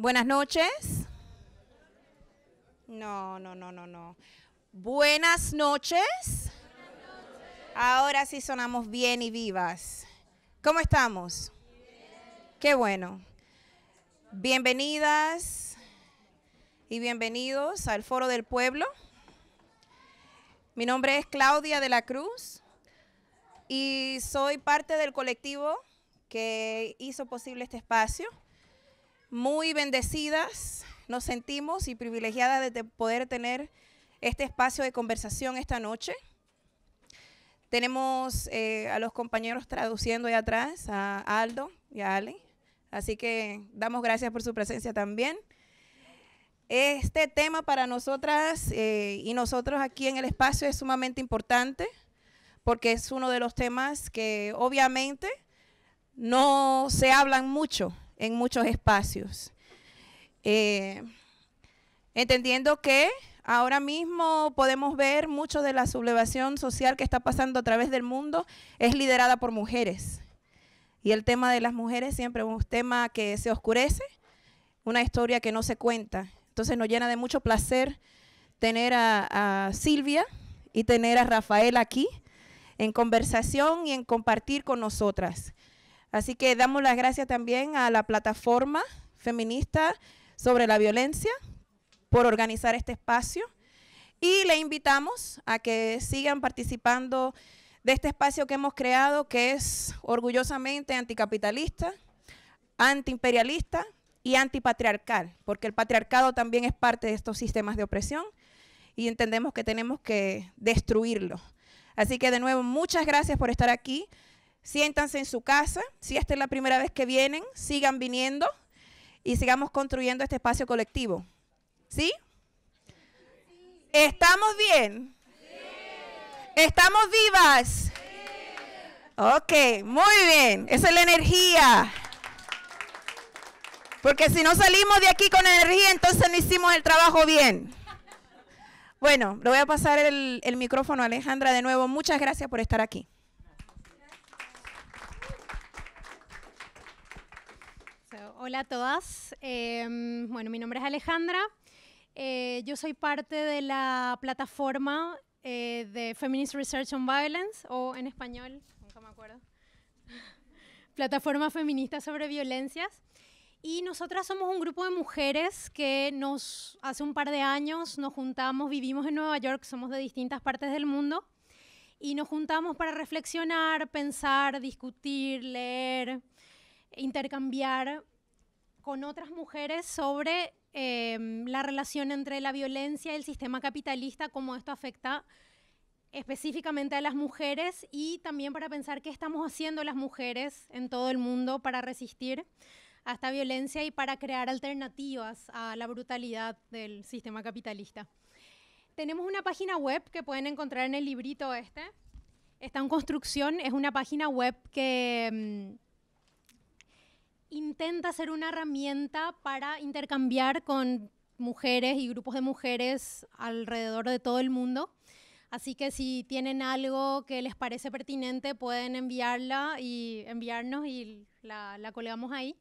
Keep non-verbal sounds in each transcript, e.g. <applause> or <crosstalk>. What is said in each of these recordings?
Buenas noches. No, no, no, no, no. Buenas noches. Ahora sí sonamos bien y vivas. ¿Cómo estamos? Qué bueno. Bienvenidas y bienvenidos al Foro del Pueblo. Mi nombre es Claudia de la Cruz y soy parte del colectivo que hizo posible este espacio muy bendecidas nos sentimos y privilegiadas de poder tener este espacio de conversación esta noche. Tenemos eh, a los compañeros traduciendo ahí atrás, a Aldo y a Ale. Así que damos gracias por su presencia también. Este tema para nosotras eh, y nosotros aquí en el espacio es sumamente importante porque es uno de los temas que obviamente no se hablan mucho en muchos espacios. Eh, entendiendo que ahora mismo podemos ver mucho de la sublevación social que está pasando a través del mundo es liderada por mujeres. Y el tema de las mujeres siempre es un tema que se oscurece, una historia que no se cuenta. Entonces nos llena de mucho placer tener a, a Silvia y tener a Rafael aquí en conversación y en compartir con nosotras. Así que damos las gracias también a la plataforma feminista sobre la violencia por organizar este espacio y le invitamos a que sigan participando de este espacio que hemos creado que es orgullosamente anticapitalista, antiimperialista y antipatriarcal, porque el patriarcado también es parte de estos sistemas de opresión y entendemos que tenemos que destruirlo. Así que de nuevo, muchas gracias por estar aquí siéntanse en su casa. Si esta es la primera vez que vienen, sigan viniendo y sigamos construyendo este espacio colectivo. ¿Sí? sí. estamos bien? ¿Estamos vivas? Ok, muy bien. Esa es la energía. Porque si no salimos de aquí con energía, entonces no hicimos el trabajo bien. Bueno, le voy a pasar el micrófono a Alejandra de nuevo. Muchas gracias por estar aquí. Hola a todas. Em, bueno, mi nombre es Alejandra. Eh, yo soy parte de la plataforma eh, de Feminist Research on Violence, o en español, nunca me acuerdo. <laughs> plataforma feminista sobre violencias. Y nosotras somos un grupo de mujeres que nos, hace un par de años nos juntamos, vivimos en Nueva York, somos de distintas partes del mundo, y nos juntamos para reflexionar, pensar, discutir, leer, intercambiar con otras mujeres sobre em, la relación entre la violencia y el sistema capitalista, cómo esto afecta específicamente a las mujeres y también para pensar qué estamos haciendo las mujeres en todo el mundo para resistir a esta violencia y para crear alternativas a la brutalidad del sistema capitalista. Tenemos una página web que pueden encontrar en el librito este. Está en construcción, es una página web que... Em, intenta ser una herramienta para intercambiar con mujeres y grupos de mujeres alrededor de todo el mundo. Así que si tienen algo que les parece pertinente, pueden enviarla y enviarnos y la, la ahí.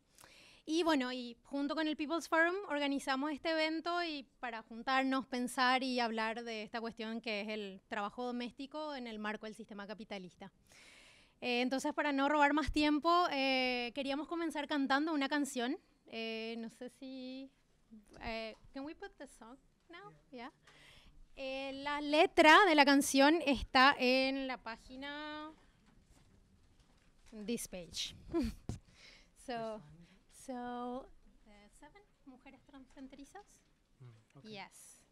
Y bueno, y junto con el People's Forum organizamos este evento y para juntarnos, pensar y hablar de esta cuestión que es el trabajo doméstico en el marco del sistema capitalista. Eh, entonces, para no robar más tiempo, eh, queríamos comenzar cantando una canción. Eh, no sé si... can we put the song now? la letra de la canción está en la página... This page. <laughs> so, so... seven? ¿Mujeres transfronterizas? Mm, yes.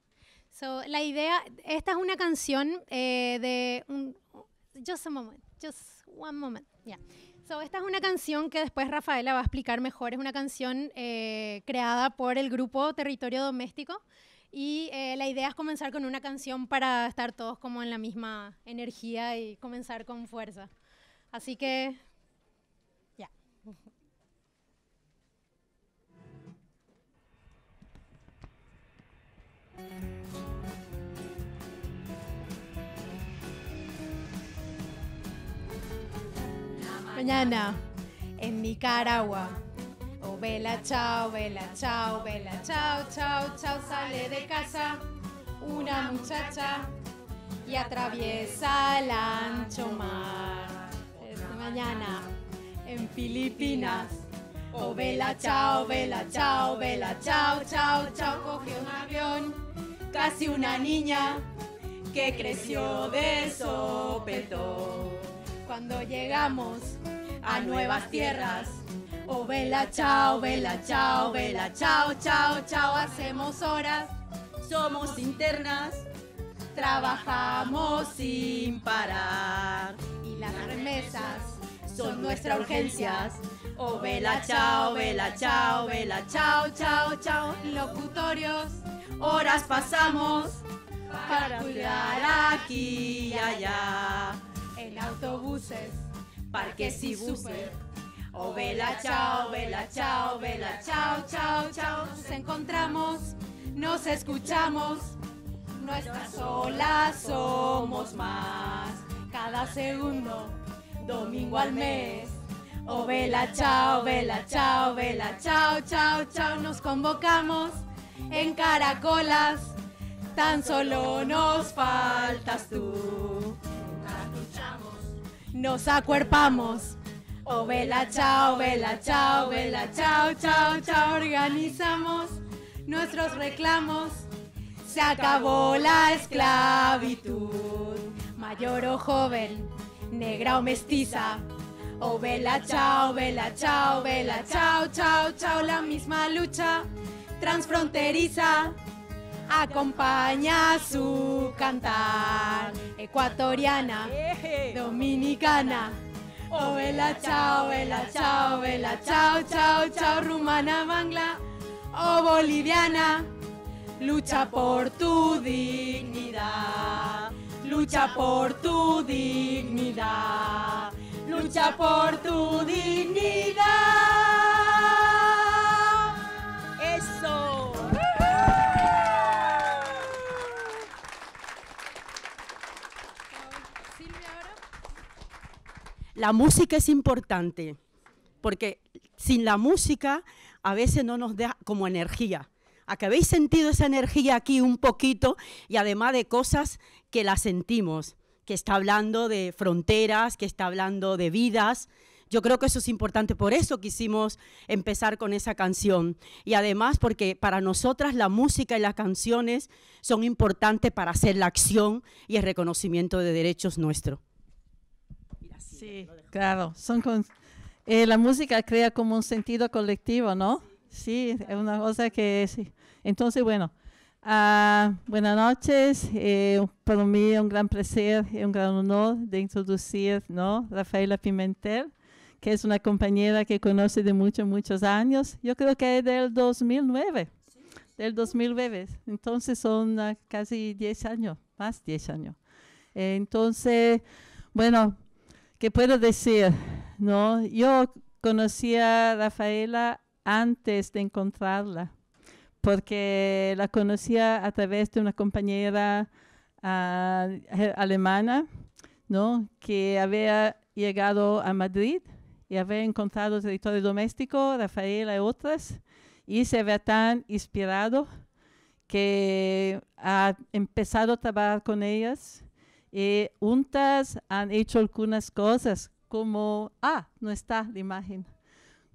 So, la idea, esta es una canción de un, just a moment, just one moment. Yeah. So, esta es una canción que después Rafaela va a explicar mejor. Es una canción eh, creada por el grupo Territorio Doméstico. Y eh, la idea es comenzar con una canción para estar todos como en la misma energía y comenzar con fuerza. Así que, ya. mañana en Nicaragua. Oh, vela, chao, vela, chao, vela, chao, chao, chao, sale de casa una muchacha y atraviesa el ancho mar. mañana en Filipinas. Oh, vela, chao, vela, chao, vela, chao, chao, chao, cogió un avión, casi una niña que creció de sopetón. Cuando llegamos a nuevas tierras. Oh, vela, chao, vela, chao, vela, chao, chao, chao. Hacemos horas, somos internas, trabajamos sin parar. Y las remesas son nuestras urgencias. Oh, oh, vela, chao, vela, chao, vela, chao, chao, chao. Locutorios, horas pasamos para cuidar aquí y allá en autobuses, parques y buses. Oh, vela, chao, vela, chao, vela, chao, chao, chao. Nos encontramos, nos escuchamos. Nuestras sola, somos más. Cada segundo, domingo al mes. Oh, vela, chao, vela, chao, vela, chao, chao, chao. Nos convocamos en caracolas. Tan solo nos faltas tú nos acuerpamos. Oh, vela, chao, vela, chao, vela, chao, chao, chao, organizamos nuestros reclamos. Se acabó la esclavitud, mayor o joven, negra o mestiza. Oh, vela, chao, vela, chao, vela, chao, chao, chao, la misma lucha transfronteriza acompaña su cantar. Ecuatoriana, dominicana. Oh, vela, chao, vela, chao, bella, chao, chao, chao, rumana, bangla. o boliviana, lucha por tu dignidad. Lucha por tu dignidad. Lucha por tu dignidad. Eso. La música es importante, porque sin la música a veces no nos da como energía. A habéis sentido esa energía aquí un poquito y además de cosas que la sentimos, que está hablando de fronteras, que está hablando de vidas. Yo creo que eso es importante, por eso quisimos empezar con esa canción. Y además porque para nosotras la música y las canciones son importantes para hacer la acción y el reconocimiento de derechos nuestros. Sí, claro. Son eh, la música crea como un sentido colectivo, ¿no? Sí, es una cosa que sí. Entonces, bueno, ah, buenas noches. Eh, para mí es un gran placer y un gran honor de introducir, ¿no? Rafaela Pimentel, que es una compañera que conoce de muchos, muchos años. Yo creo que es del 2009, del 2009. Entonces son ah, casi 10 años, más 10 años. entonces, bueno, ¿Qué puedo decir? No, yo conocí a Rafaela antes de encontrarla, porque la conocía a través de una compañera ah, alemana, ¿no? Que había llegado a Madrid y había encontrado territorio doméstico, Rafaela y otras, y se había tan inspirado que ha empezado a trabajar con ellas eh, juntas han hecho algunas cosas como, ah, no está la imagen,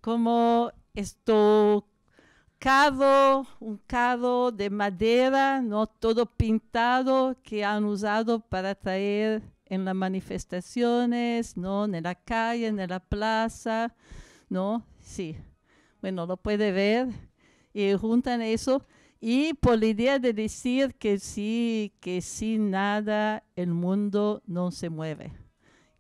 como esto cado, un cado de madera, no todo pintado que han usado para traer en las manifestaciones, no, en la calle, en la plaza, no, sí. Bueno, lo puede ver y juntan eso y por la idea de decir que sí, que sin nada el mundo no se mueve,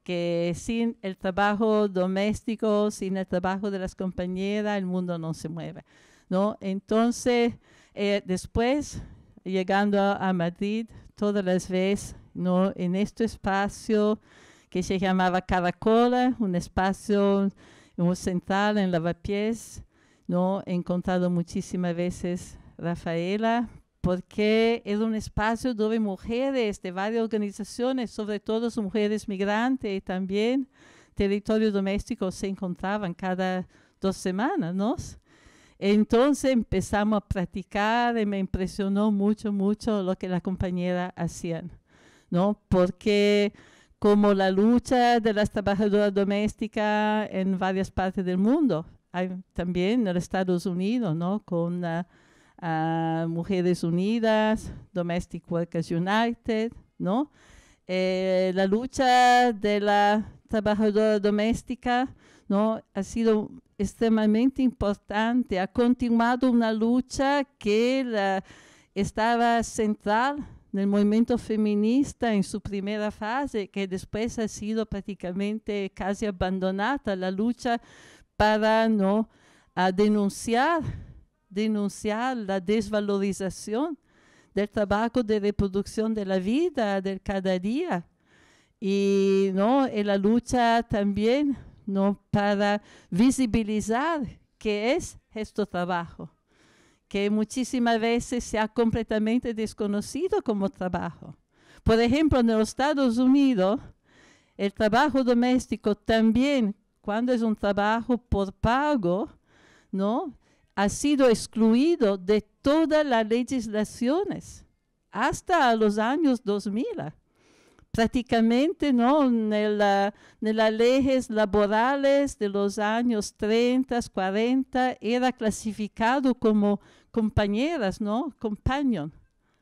que sin el trabajo doméstico, sin el trabajo de las compañeras, el mundo no se mueve. ¿no? Entonces, eh, después, llegando a Madrid, todas las veces, ¿no? en este espacio que se llamaba Caracola, un espacio central en Lavapiés, ¿no? he encontrado muchísimas veces Rafaela, porque era un espacio donde mujeres de varias organizaciones, sobre todo mujeres migrantes y también territorio doméstico, se encontraban cada dos semanas, ¿no? Entonces empezamos a practicar y me impresionó mucho, mucho lo que la compañera hacían, ¿no? Porque como la lucha de las trabajadoras domésticas en varias partes del mundo, también en los Estados Unidos, ¿no? Con a Mujeres Unidas, Domestic Workers United, ¿no? Eh, la lucha de la trabajadora doméstica, ¿no? Ha sido extremadamente importante, ha continuado una lucha que estaba central en el movimiento feminista en su primera fase, que después ha sido prácticamente casi abandonada, la lucha para no denunciar denunciar la desvalorización del trabajo de reproducción de la vida del cada día. Y ¿no? en la lucha también ¿no? para visibilizar qué es este trabajo, que muchísimas veces se ha completamente desconocido como trabajo. Por ejemplo, en los Estados Unidos, el trabajo doméstico también, cuando es un trabajo por pago, ¿no? ha sido excluido de todas las legislaciones hasta los años 2000. Prácticamente ¿no? en, las leyes laborales de los años 30, 40, era clasificado como compañeras, ¿no? companion.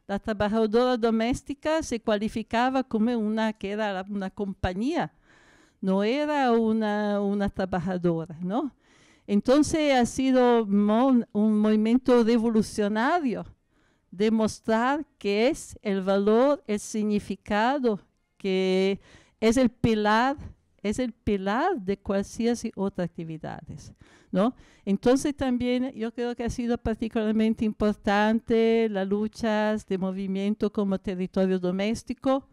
La trabajadora doméstica se cualificaba como una que era una compañía, no era una, una trabajadora. ¿no? Entonces ha sido un movimiento revolucionario demostrar que es el valor, el significado, que es el pilar, es el de cualquier otra actividad. ¿no? Entonces también yo creo que ha sido particularmente importante las luchas de movimiento como territorio doméstico,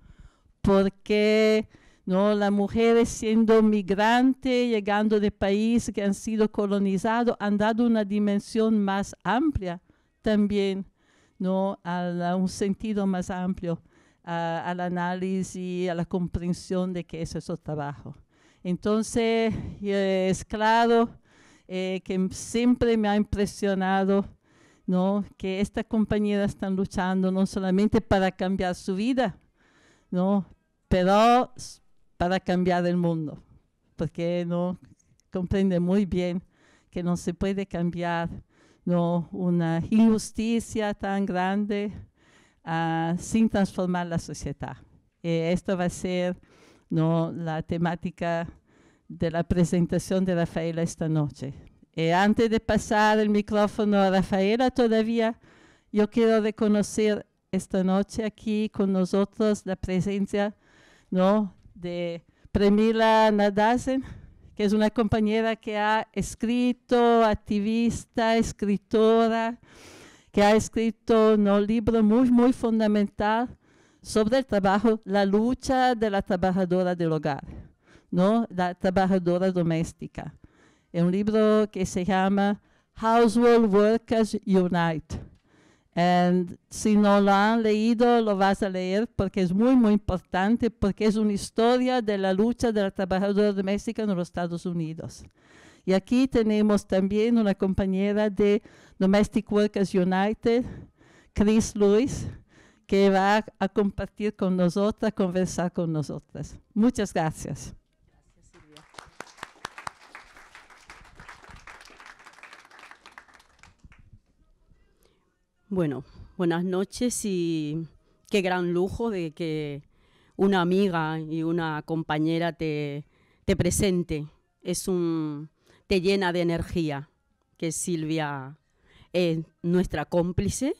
porque ¿no? Las mujeres siendo migrantes, llegando de países que han sido colonizados, han dado una dimensión más amplia también, ¿no? A, un sentido más amplio al análisis, y a la comprensión de qué es su trabajo. Entonces, eh, es claro eh, que siempre me ha impresionado ¿no? que estas compañeras están luchando no solamente para cambiar su vida, ¿no? pero para cambiar el mundo, porque no comprende muy bien que no se puede cambiar ¿no? una injusticia tan grande ah, sin transformar la sociedad. Eh, esto va a ser ¿no? la temática de la presentación de Rafaela esta noche. Eh, antes de pasar el micrófono a Rafaela, todavía yo quiero reconocer esta noche aquí con nosotros la presencia ¿no? de Premila Nadasen, que es una compañera que ha escrito, activista, escritora, que ha escrito un libro muy, muy fundamental sobre el trabajo, la lucha de la trabajadora del hogar, ¿no? la trabajadora doméstica. Es un libro que se llama Household Workers Unite And si no lo han leído, lo vas a leer porque es muy, muy importante, porque es una historia de la lucha de la trabajadora doméstica en los Estados Unidos. Y aquí tenemos también una compañera de Domestic Workers United, Chris Lewis, que va a compartir con nosotras, conversar con nosotras. Muchas gracias. Bueno, buenas noches y qué gran lujo de que una amiga y una compañera te, presente. Es un, te llena de energía, que Silvia es nuestra cómplice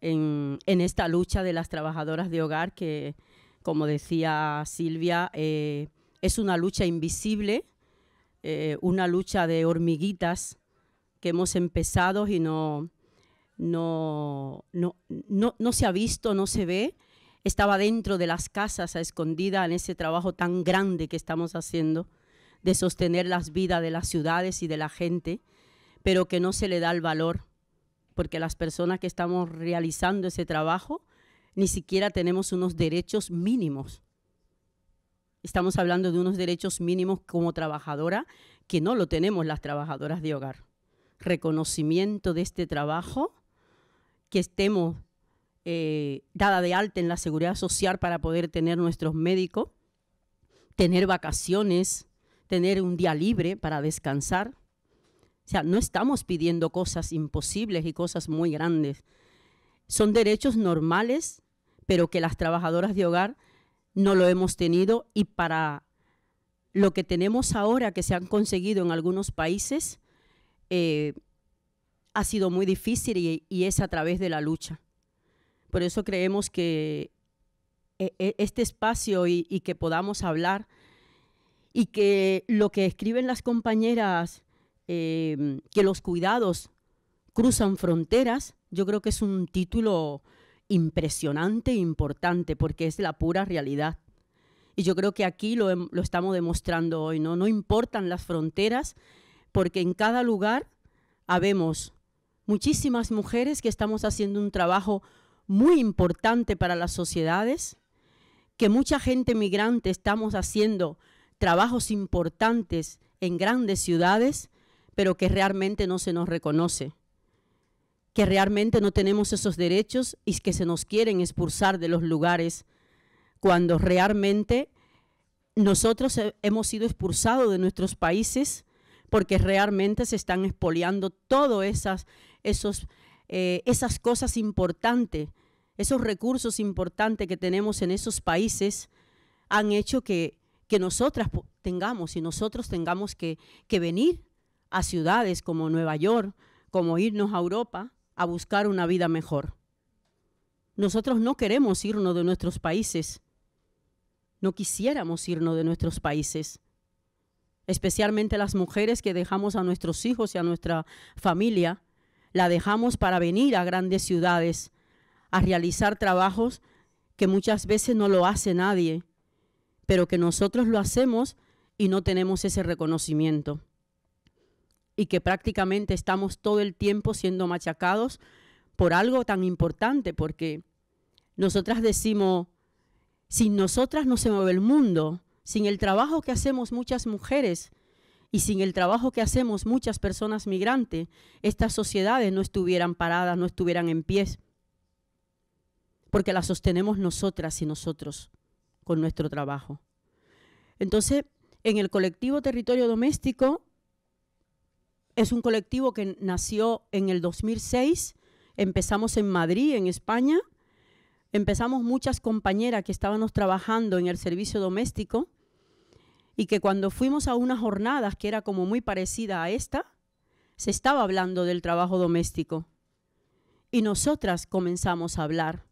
en, esta lucha de las trabajadoras de hogar, que como decía Silvia, eh, es una lucha invisible, eh, una lucha de hormiguitas que hemos empezado y no no, no, se ha visto, no se ve. Estaba dentro de las casas a escondida en ese trabajo tan grande que estamos haciendo de sostener las vidas de las ciudades y de la gente, pero que no se le da el valor, porque las personas que estamos realizando ese trabajo ni siquiera tenemos unos derechos mínimos. Estamos hablando de unos derechos mínimos como trabajadora que no lo tenemos las trabajadoras de hogar. Reconocimiento de este trabajo que estemos eh, dada de alta en la seguridad social para poder tener nuestros médicos, tener vacaciones, tener un día libre para descansar. O sea, no estamos pidiendo cosas imposibles y cosas muy grandes. Son derechos normales, pero que las trabajadoras de hogar no lo hemos tenido y para lo que tenemos ahora que se han conseguido en algunos países, eh, ha sido muy difícil y, es a través de la lucha. Por eso creemos que e, e, este espacio y, que podamos hablar y que lo que escriben las compañeras, em, que los cuidados cruzan fronteras, yo creo que es un título impresionante e importante porque es la pura realidad. Y yo creo que aquí lo, estamos demostrando hoy, ¿no? No importan las fronteras porque en cada lugar habemos muchísimas mujeres que estamos haciendo un trabajo muy importante para las sociedades, que mucha gente migrante estamos haciendo trabajos importantes en grandes ciudades, pero que realmente no se nos reconoce, que realmente no tenemos esos derechos y que se nos quieren expulsar de los lugares cuando realmente nosotros hemos sido expulsados de nuestros países porque realmente se están expoliando todas esas eh, esas cosas importantes, esos recursos importantes que tenemos en esos países, han hecho que, que nosotras tengamos y nosotros tengamos que venir a ciudades como Nueva York, como irnos a Europa a buscar una vida mejor. Nosotros no queremos irnos de nuestros países. No quisiéramos irnos de nuestros países. Especialmente las mujeres que dejamos a nuestros hijos y a nuestra familia la dejamos para venir a grandes ciudades, a realizar trabajos que muchas veces no lo hace nadie, pero que nosotros lo hacemos y no tenemos ese reconocimiento. Y que prácticamente estamos todo el tiempo siendo machacados por algo tan importante, porque nosotras decimos, sin nosotras no se mueve el mundo, sin el trabajo que hacemos muchas mujeres, y sin el trabajo que hacemos muchas personas migrantes, estas sociedades no estuvieran paradas, no estuvieran en pie porque las sostenemos nosotras y nosotros con nuestro trabajo. Entonces, en el colectivo Territorio Doméstico, es un colectivo que nació en el 2006, empezamos en Madrid, en España, empezamos muchas compañeras que estábamos trabajando en el servicio doméstico, y que cuando fuimos a unas jornadas que era como muy parecida a esta, se estaba hablando del trabajo doméstico. Y nosotras comenzamos a hablar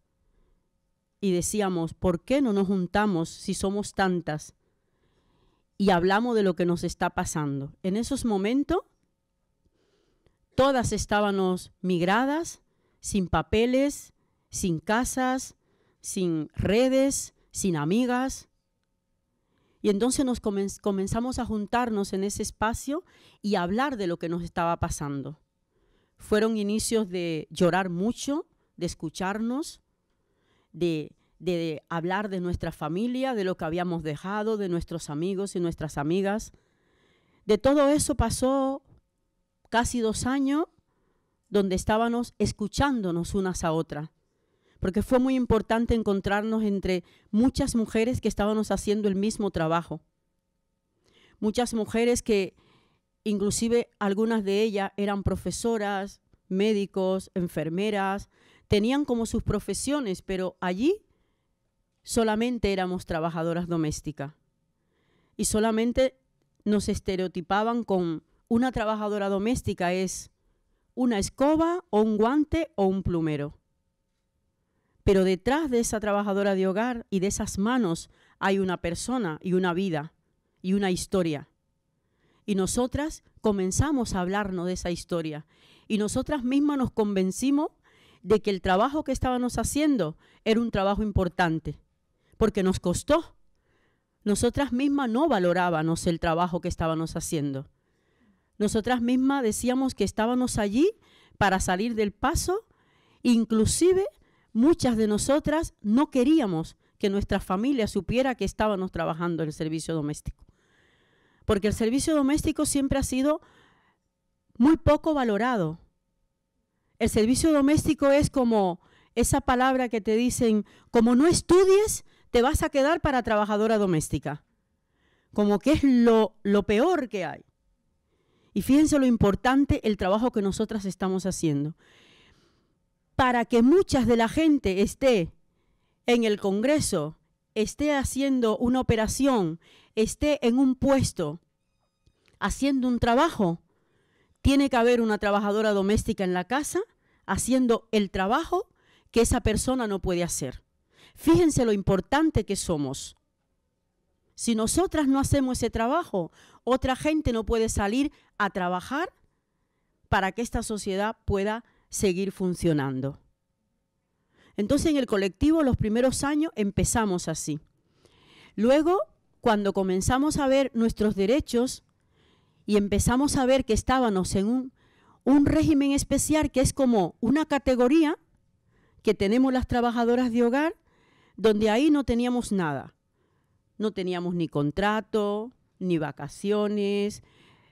y decíamos, ¿por qué no nos juntamos si somos tantas? Y hablamos de lo que nos está pasando. En esos momentos, todas estábamos migradas, sin papeles, sin casas, sin redes, sin amigas, y entonces nos comenzamos a juntarnos en ese espacio y hablar de lo que nos estaba pasando. Fueron inicios de llorar mucho, de escucharnos, de, de hablar de nuestra familia, de lo que habíamos dejado, de nuestros amigos y nuestras amigas. De todo eso pasó casi dos años donde estábamos escuchándonos unas a otras porque fue muy importante encontrarnos entre muchas mujeres que estábamos haciendo el mismo trabajo. Muchas mujeres que inclusive algunas de ellas eran profesoras, médicos, enfermeras, tenían como sus profesiones, pero allí solamente éramos trabajadoras domésticas. Y solamente nos estereotipaban con una trabajadora doméstica es una escoba o un guante o un plumero. Pero detrás de esa trabajadora de hogar y de esas manos hay una persona y una vida y una historia. Y nosotras comenzamos a hablarnos de esa historia. Y nosotras mismas nos convencimos de que el trabajo que estábamos haciendo era un trabajo importante, porque nos costó. Nosotras mismas no valorábamos el trabajo que estábamos haciendo. Nosotras mismas decíamos que estábamos allí para salir del paso, inclusive Muchas de nosotras no queríamos que nuestra familia supiera que estábamos trabajando en el servicio doméstico. Porque el servicio doméstico siempre ha sido muy poco valorado. El servicio doméstico es como esa palabra que te dicen, como no estudies, te vas a quedar para trabajadora doméstica. Como que es lo, lo peor que hay. Y fíjense lo importante el trabajo que nosotras estamos haciendo para que muchas de la gente esté en el Congreso, esté haciendo una operación, esté en un puesto, haciendo un trabajo. Tiene que haber una trabajadora doméstica en la casa haciendo el trabajo que esa persona no puede hacer. Fíjense lo importante que somos. Si nosotras no hacemos ese trabajo, otra gente no puede salir a trabajar para que esta sociedad pueda seguir funcionando. Entonces en el colectivo los primeros años empezamos así. Luego, cuando comenzamos a ver nuestros derechos y empezamos a ver que estábamos en un, régimen especial que es como una categoría que tenemos las trabajadoras de hogar, donde ahí no teníamos nada. No teníamos ni contrato, ni vacaciones,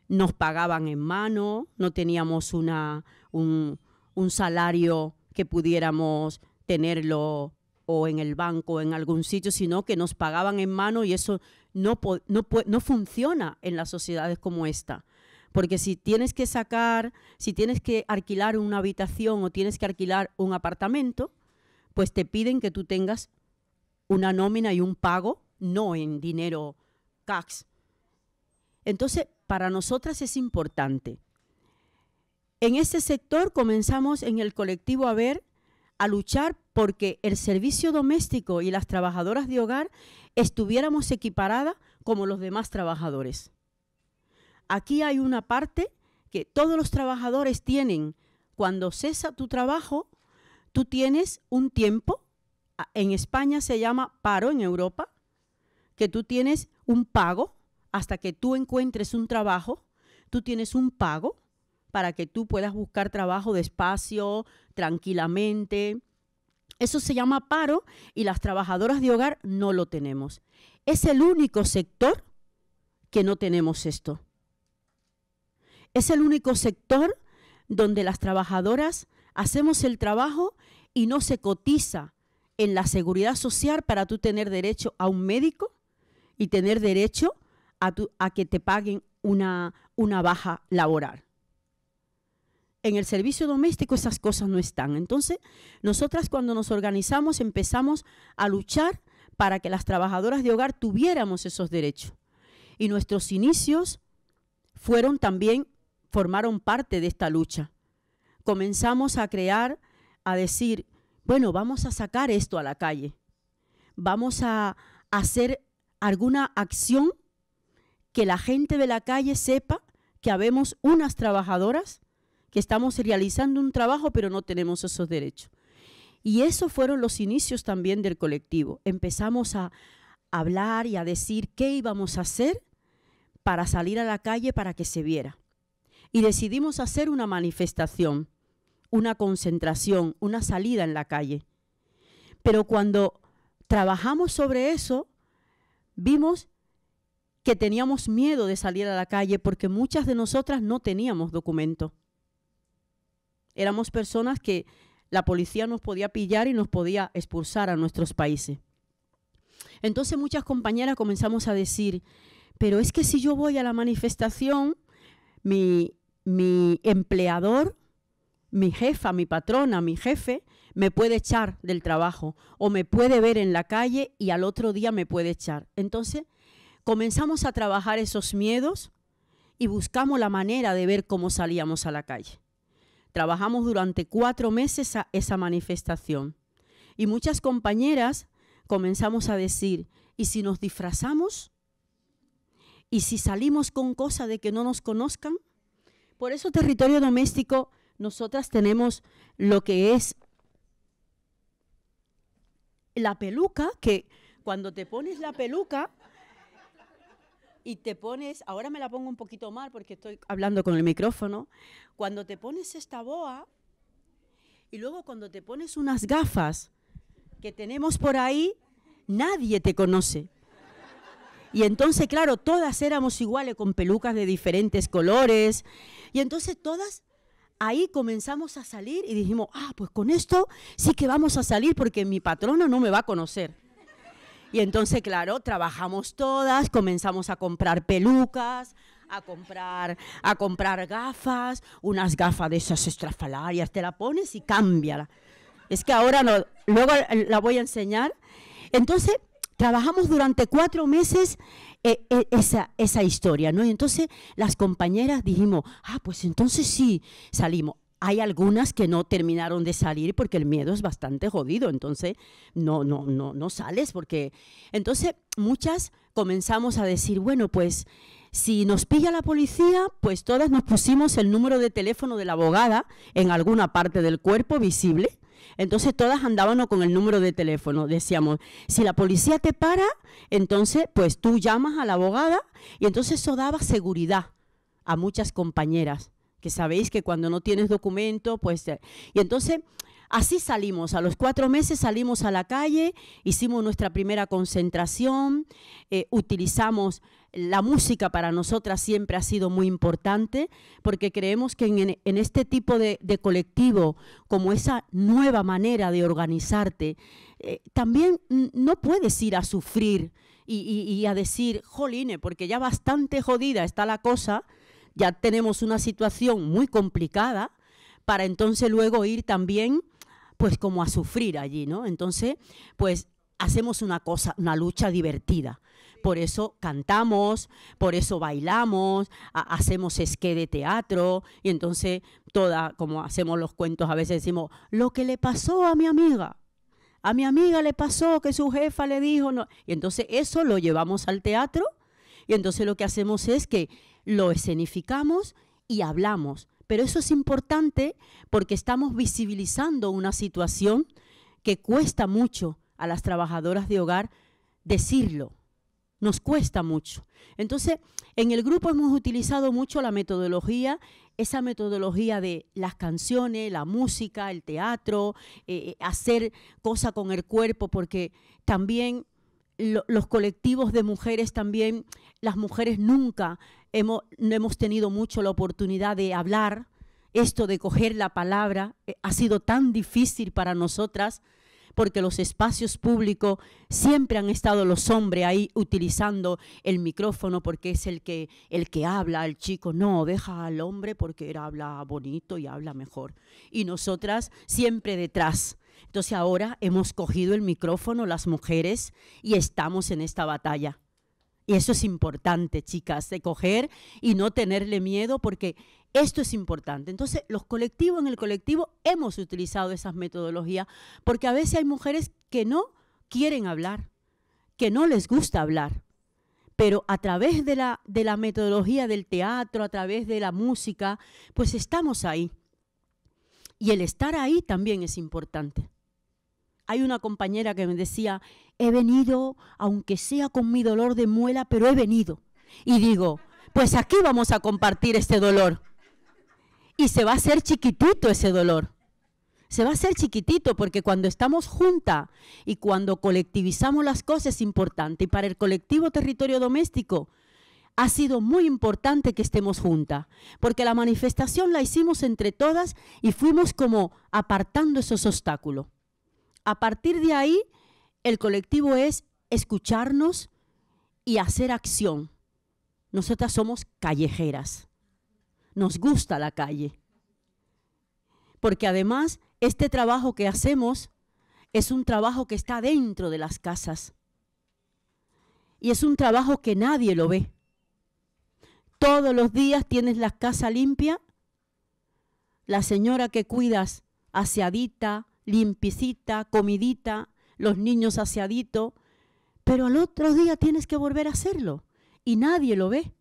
nos pagaban en mano, no teníamos una, un, un salario que pudiéramos tenerlo o en el banco o en algún sitio, sino que nos pagaban en mano y eso no, no, funciona en las sociedades como esta. Porque si tienes que sacar, si tienes que alquilar una habitación o tienes que alquilar un apartamento, pues te piden que tú tengas una nómina y un pago, no en dinero CAX. Entonces, para nosotras es importante en ese sector comenzamos en el colectivo a ver, a luchar porque el servicio doméstico y las trabajadoras de hogar estuviéramos equiparadas como los demás trabajadores. Aquí hay una parte que todos los trabajadores tienen. Cuando cesa tu trabajo, tú tienes un tiempo, en España se llama paro en Europa, que tú tienes un pago hasta que tú encuentres un trabajo, tú tienes un pago para que tú puedas buscar trabajo despacio, tranquilamente. Eso se llama paro y las trabajadoras de hogar no lo tenemos. Es el único sector que no tenemos esto. Es el único sector donde las trabajadoras hacemos el trabajo y no se cotiza en la seguridad social para tú tener derecho a un médico y tener derecho a, que te paguen una baja laboral en el servicio doméstico esas cosas no están. Entonces, nosotras cuando nos organizamos empezamos a luchar para que las trabajadoras de hogar tuviéramos esos derechos. Y nuestros inicios fueron también, formaron parte de esta lucha. Comenzamos a crear, a decir, bueno, vamos a sacar esto a la calle, vamos a hacer alguna acción que la gente de la calle sepa que habemos unas trabajadoras estamos realizando un trabajo pero no tenemos esos derechos. Y esos fueron los inicios también del colectivo. Empezamos a hablar y a decir qué íbamos a hacer para salir a la calle para que se viera. Y decidimos hacer una manifestación, una concentración, una salida en la calle. Pero cuando trabajamos sobre eso, vimos que teníamos miedo de salir a la calle porque muchas de nosotras no teníamos documento. Éramos personas que la policía nos podía pillar y nos podía expulsar a nuestros países. Entonces muchas compañeras comenzamos a decir, pero es que si yo voy a la manifestación, mi, mi empleador, mi jefa, mi patrona, mi jefe, me puede echar del trabajo o me puede ver en la calle y al otro día me puede echar. Entonces comenzamos a trabajar esos miedos y buscamos la manera de ver cómo salíamos a la calle. Trabajamos durante cuatro meses esa manifestación y muchas compañeras comenzamos a decir, ¿y si nos disfrazamos? ¿Y si salimos con cosa de que no nos conozcan? Por eso territorio doméstico, nosotras tenemos lo que es la peluca, que cuando te pones la peluca, y te pones, ahora me la pongo un poquito mal porque estoy hablando con el micrófono, cuando te pones esta boa y luego cuando te pones unas gafas que tenemos por ahí, nadie te conoce. Y entonces, claro, todas éramos iguales con pelucas de diferentes colores. Y entonces todas ahí comenzamos a salir y dijimos, ah, pues con esto sí que vamos a salir porque mi patrona no me va a conocer. Y entonces, claro, trabajamos todas, comenzamos a comprar pelucas, a comprar, a comprar gafas, unas gafas de esas estrafalarias, te la pones y cámbiala. Es que ahora no, luego la voy a enseñar. Entonces, trabajamos durante cuatro meses eh, eh, esa, esa historia, ¿no? Y entonces las compañeras dijimos, ah, pues entonces sí, salimos hay algunas que no terminaron de salir porque el miedo es bastante jodido, entonces no, no, no, no sales porque... Entonces muchas comenzamos a decir, bueno, pues si nos pilla la policía, pues todas nos pusimos el número de teléfono de la abogada en alguna parte del cuerpo visible. Entonces todas andábamos con el número de teléfono. Decíamos, si la policía te para, entonces pues tú llamas a la abogada y entonces eso daba seguridad a muchas compañeras que sabéis que cuando no tienes documento, pues... Y entonces... Así salimos, a los cuatro meses salimos a la calle, hicimos nuestra primera concentración, eh, utilizamos la música para nosotras siempre ha sido muy importante porque creemos que en, este tipo de, colectivo, como esa nueva manera de organizarte, eh, también no puedes ir a sufrir y, a decir, Joline porque ya bastante jodida está la cosa ya tenemos una situación muy complicada para entonces luego ir también pues como a sufrir allí, ¿no? Entonces, pues hacemos una cosa, una lucha divertida. Por eso cantamos, por eso bailamos, hacemos esque de teatro y entonces toda, como hacemos los cuentos, a veces decimos, lo que le pasó a mi amiga, a mi amiga le pasó que su jefa le dijo, no. y entonces eso lo llevamos al teatro y entonces lo que hacemos es que lo escenificamos y hablamos. Pero eso es importante porque estamos visibilizando una situación que cuesta mucho a las trabajadoras de hogar decirlo. Nos cuesta mucho. Entonces, en el grupo hemos utilizado mucho la metodología, esa metodología de las canciones, la música, el teatro, eh, eh, hacer cosas con el cuerpo, porque también los colectivos de mujeres, también las mujeres nunca no hemos tenido mucho la oportunidad de hablar, esto de coger la palabra eh, ha sido tan difícil para nosotras porque los espacios públicos siempre han estado los hombres ahí utilizando el micrófono porque es el que, el que habla, el chico. No, deja al hombre porque él habla bonito y habla mejor. Y nosotras siempre detrás. Entonces ahora hemos cogido el micrófono las mujeres y estamos en esta batalla. Y eso es importante, chicas, de coger y no tenerle miedo porque esto es importante. Entonces, los colectivos en el colectivo hemos utilizado esas metodologías porque a veces hay mujeres que no quieren hablar, que no les gusta hablar. Pero a través de la, de la metodología del teatro, a través de la música, pues estamos ahí. Y el estar ahí también es importante. Hay una compañera que me decía, he venido, aunque sea con mi dolor de muela, pero he venido. Y digo, pues aquí vamos a compartir este dolor. Y se va a hacer chiquitito ese dolor. Se va a hacer chiquitito porque cuando estamos juntas y cuando colectivizamos las cosas es importante. Y para el colectivo territorio doméstico, ha sido muy importante que estemos juntas, porque la manifestación la hicimos entre todas y fuimos como apartando esos obstáculos. A partir de ahí, el colectivo es escucharnos y hacer acción. Nosotras somos callejeras. Nos gusta la calle. Porque además, este trabajo que hacemos es un trabajo que está dentro de las casas. Y es un trabajo que nadie lo ve. Todos los días tienes la casa limpia. La señora que cuidas aseadita, limpicita, comidita, los niños asiadito, pero al otro día tienes que volver a hacerlo y nadie lo ve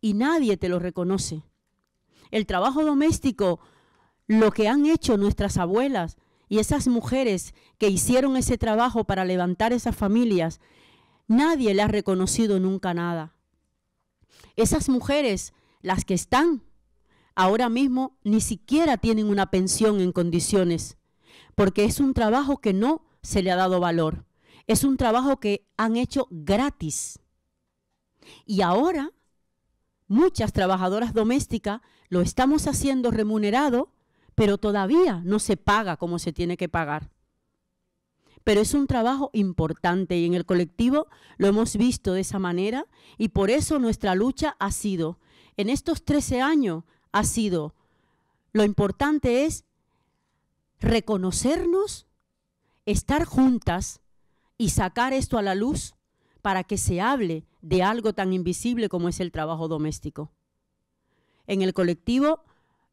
y nadie te lo reconoce. El trabajo doméstico, lo que han hecho nuestras abuelas y esas mujeres que hicieron ese trabajo para levantar esas familias, nadie le ha reconocido nunca nada. Esas mujeres, las que están ahora mismo, ni siquiera tienen una pensión en condiciones porque es un trabajo que no se le ha dado valor. Es un trabajo que han hecho gratis. Y ahora muchas trabajadoras domésticas lo estamos haciendo remunerado, pero todavía no se paga como se tiene que pagar. Pero es un trabajo importante y en el colectivo lo hemos visto de esa manera y por eso nuestra lucha ha sido, en estos 13 años ha sido, lo importante es reconocernos, estar juntas y sacar esto a la luz para que se hable de algo tan invisible como es el trabajo doméstico. En el colectivo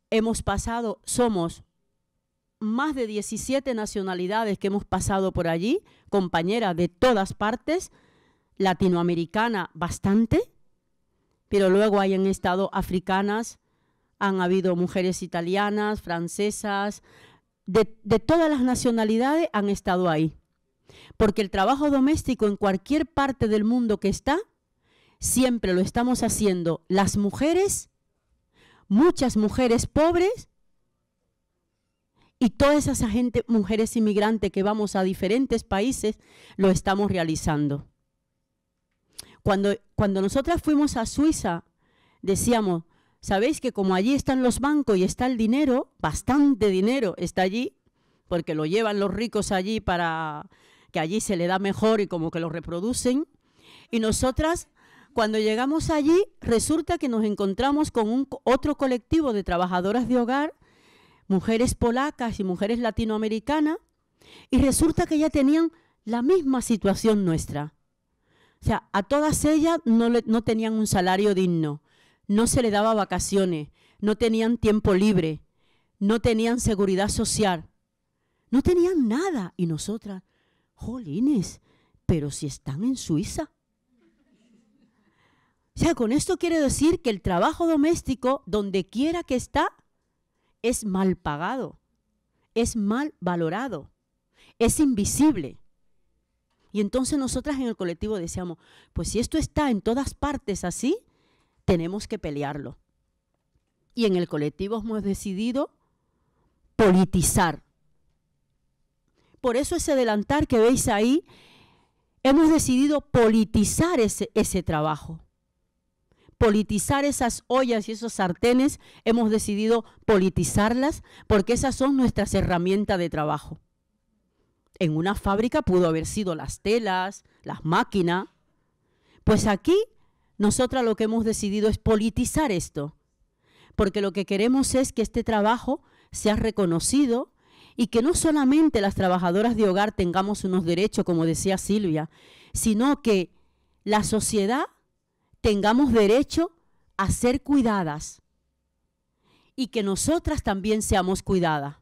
hemos pasado, somos más de 17 nacionalidades que hemos pasado por allí, compañeras de todas partes, latinoamericana bastante, pero luego hay en estado africanas, han habido mujeres italianas, francesas, de, todas las nacionalidades han estado ahí. Porque el trabajo doméstico en cualquier parte del mundo que está, siempre lo estamos haciendo las mujeres, muchas mujeres pobres y todas esas gente, mujeres inmigrantes que vamos a diferentes países, lo estamos realizando. Cuando, cuando nosotras fuimos a Suiza, decíamos, sabéis que como allí están los bancos y está el dinero, bastante dinero está allí, porque lo llevan los ricos allí para que allí se le da mejor y como que lo reproducen. Y nosotras, cuando llegamos allí, resulta que nos encontramos con un, otro colectivo de trabajadoras de hogar, mujeres polacas y mujeres latinoamericanas, y resulta que ya tenían la misma situación nuestra. O sea, a todas ellas no tenían un salario digno no se le daba vacaciones, no tenían tiempo libre, no tenían seguridad social, no tenían nada. Y nosotras, jolines, pero si están en Suiza. O sea, con esto quiere decir que el trabajo doméstico, donde quiera que está, es mal pagado, es mal valorado, es invisible. Y entonces nosotras en el colectivo decíamos, pues si esto está en todas partes así, tenemos que pelearlo. Y en el colectivo hemos decidido politizar. Por eso ese adelantar que veis ahí, hemos decidido politizar ese, ese trabajo. Politizar esas ollas y esos sartenes, hemos decidido politizarlas porque esas son nuestras herramientas de trabajo. En una fábrica pudo haber sido las telas, las máquinas. Pues aquí nosotras lo que hemos decidido es politizar esto, porque lo que queremos es que este trabajo sea reconocido y que no solamente las trabajadoras de hogar tengamos unos derechos, como decía Silvia, sino que la sociedad tengamos derecho a ser cuidadas y que nosotras también seamos cuidadas.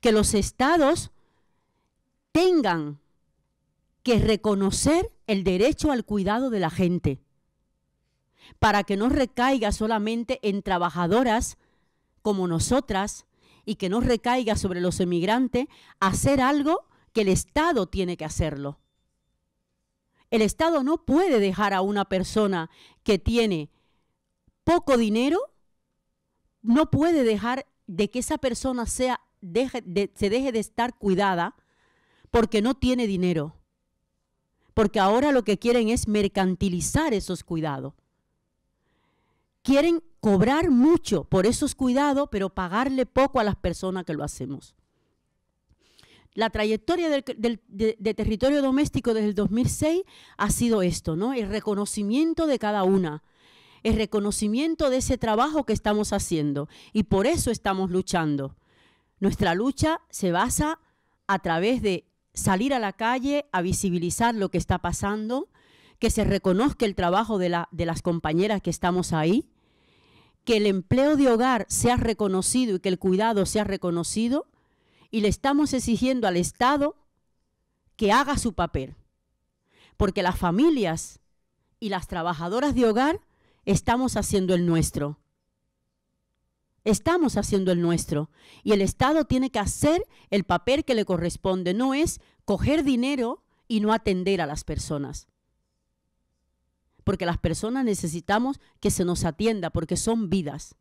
Que los estados tengan que reconocer el derecho al cuidado de la gente para que no recaiga solamente en trabajadoras como nosotras y que no recaiga sobre los emigrantes, hacer algo que el Estado tiene que hacerlo. El Estado no puede dejar a una persona que tiene poco dinero, no puede dejar de que esa persona se deje de estar cuidada porque no tiene dinero. Porque ahora lo que quieren es mercantilizar esos cuidados quieren cobrar mucho por esos cuidados, pero pagarle poco a las personas que lo hacemos. La trayectoria del, de, territorio doméstico desde el 2006 ha sido esto, ¿no? El reconocimiento de cada una, el reconocimiento de ese trabajo que estamos haciendo y por eso estamos luchando. Nuestra lucha se basa a través de salir a la calle a visibilizar lo que está pasando, que se reconozca el trabajo de las compañeras que estamos ahí, que el empleo de hogar sea reconocido y que el cuidado sea reconocido y le estamos exigiendo al Estado que haga su papel. Porque las familias y las trabajadoras de hogar estamos haciendo el nuestro. Estamos haciendo el nuestro. Y el Estado tiene que hacer el papel que le corresponde. No es coger dinero y no atender a las personas porque las personas necesitamos que se nos atienda, porque son vidas.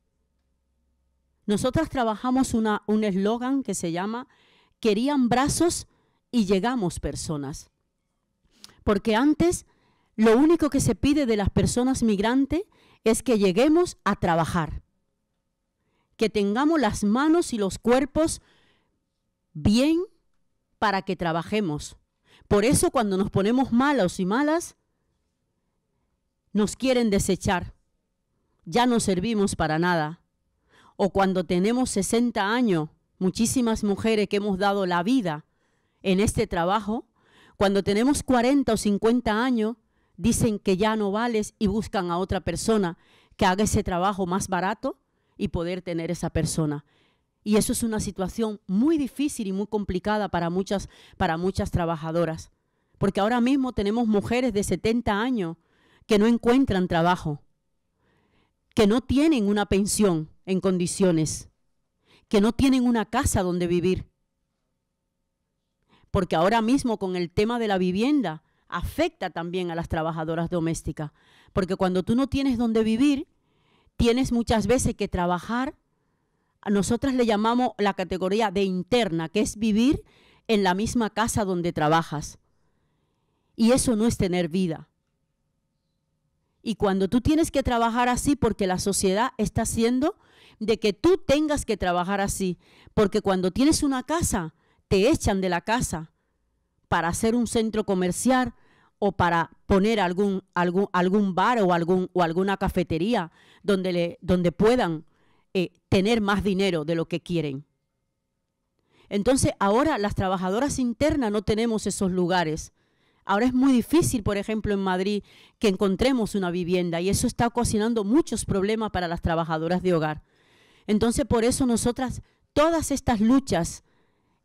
Nosotras trabajamos un eslogan que se llama Querían brazos y llegamos personas. Porque antes lo único que se pide de las personas migrantes es que lleguemos a trabajar, que tengamos las manos y los cuerpos bien para que trabajemos. Por eso cuando nos ponemos malos y malas, nos quieren desechar. Ya no servimos para nada. O cuando tenemos 60 años, muchísimas mujeres que hemos dado la vida en este trabajo, cuando tenemos 40 o 50 años, dicen que ya no vales y buscan a otra persona que haga ese trabajo más barato y poder tener esa persona. Y eso es una situación muy difícil y muy complicada para muchas, para muchas trabajadoras. Porque ahora mismo tenemos mujeres de 70 años que no encuentran trabajo, que no tienen una pensión en condiciones, que no tienen una casa donde vivir. Porque ahora mismo con el tema de la vivienda afecta también a las trabajadoras domésticas, porque cuando tú no tienes donde vivir, tienes muchas veces que trabajar. A nosotras le llamamos la categoría de interna, que es vivir en la misma casa donde trabajas. Y eso no es tener vida. Y cuando tú tienes que trabajar así, porque la sociedad está haciendo de que tú tengas que trabajar así, porque cuando tienes una casa, te echan de la casa para hacer un centro comercial o para poner algún, algún, algún bar o, algún, o alguna cafetería donde, le, donde puedan eh, tener más dinero de lo que quieren. Entonces ahora las trabajadoras internas no tenemos esos lugares Ahora es muy difícil, por ejemplo, en Madrid que encontremos una vivienda y eso está ocasionando muchos problemas para las trabajadoras de hogar. Entonces, por eso nosotras, todas estas luchas,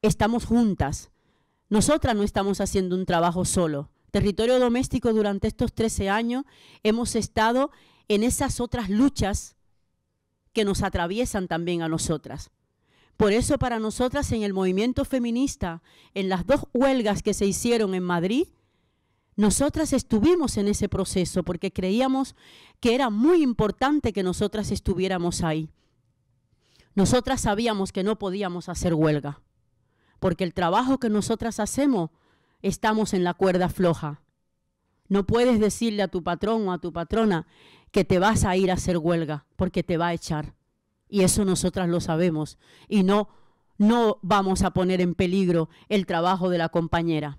estamos juntas. Nosotras no estamos haciendo un trabajo solo. Territorio doméstico durante estos 13 años hemos estado en esas otras luchas que nos atraviesan también a nosotras. Por eso para nosotras en el movimiento feminista, en las dos huelgas que se hicieron en Madrid, nosotras estuvimos en ese proceso porque creíamos que era muy importante que nosotras estuviéramos ahí. Nosotras sabíamos que no podíamos hacer huelga, porque el trabajo que nosotras hacemos estamos en la cuerda floja. No puedes decirle a tu patrón o a tu patrona que te vas a ir a hacer huelga, porque te va a echar. Y eso nosotras lo sabemos y no no vamos a poner en peligro el trabajo de la compañera.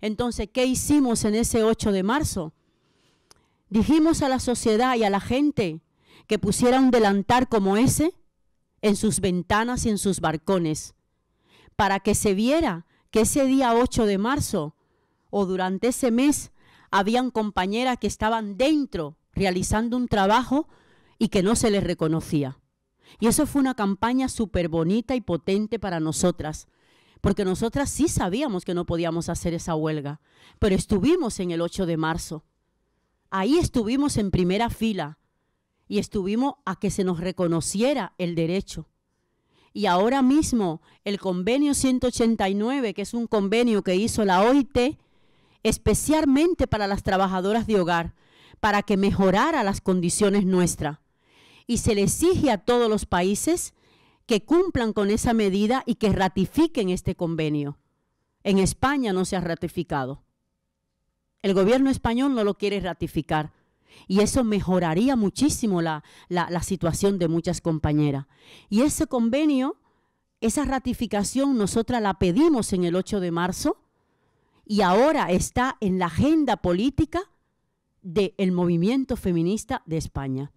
Entonces, ¿qué hicimos en ese 8 de marzo? Dijimos a la sociedad y a la gente que pusiera un delantar como ese en sus ventanas y en sus barcones para que se viera que ese día 8 de marzo o durante ese mes habían compañeras que estaban dentro realizando un trabajo y que no se les reconocía. Y eso fue una campaña súper bonita y potente para nosotras, porque nosotras sí sabíamos que no podíamos hacer esa huelga, pero estuvimos en el 8 de marzo. Ahí estuvimos en primera fila y estuvimos a que se nos reconociera el derecho. Y ahora mismo el convenio 189, que es un convenio que hizo la OIT, especialmente para las trabajadoras de hogar, para que mejorara las condiciones nuestras. Y se le exige a todos los países que cumplan con esa medida y que ratifiquen este convenio. En España no se ha ratificado. El gobierno español no lo quiere ratificar. Y eso mejoraría muchísimo la, situación de muchas compañeras. Y ese convenio, esa ratificación, nosotras la pedimos en el 8 de marzo y ahora está en la agenda política del movimiento feminista de España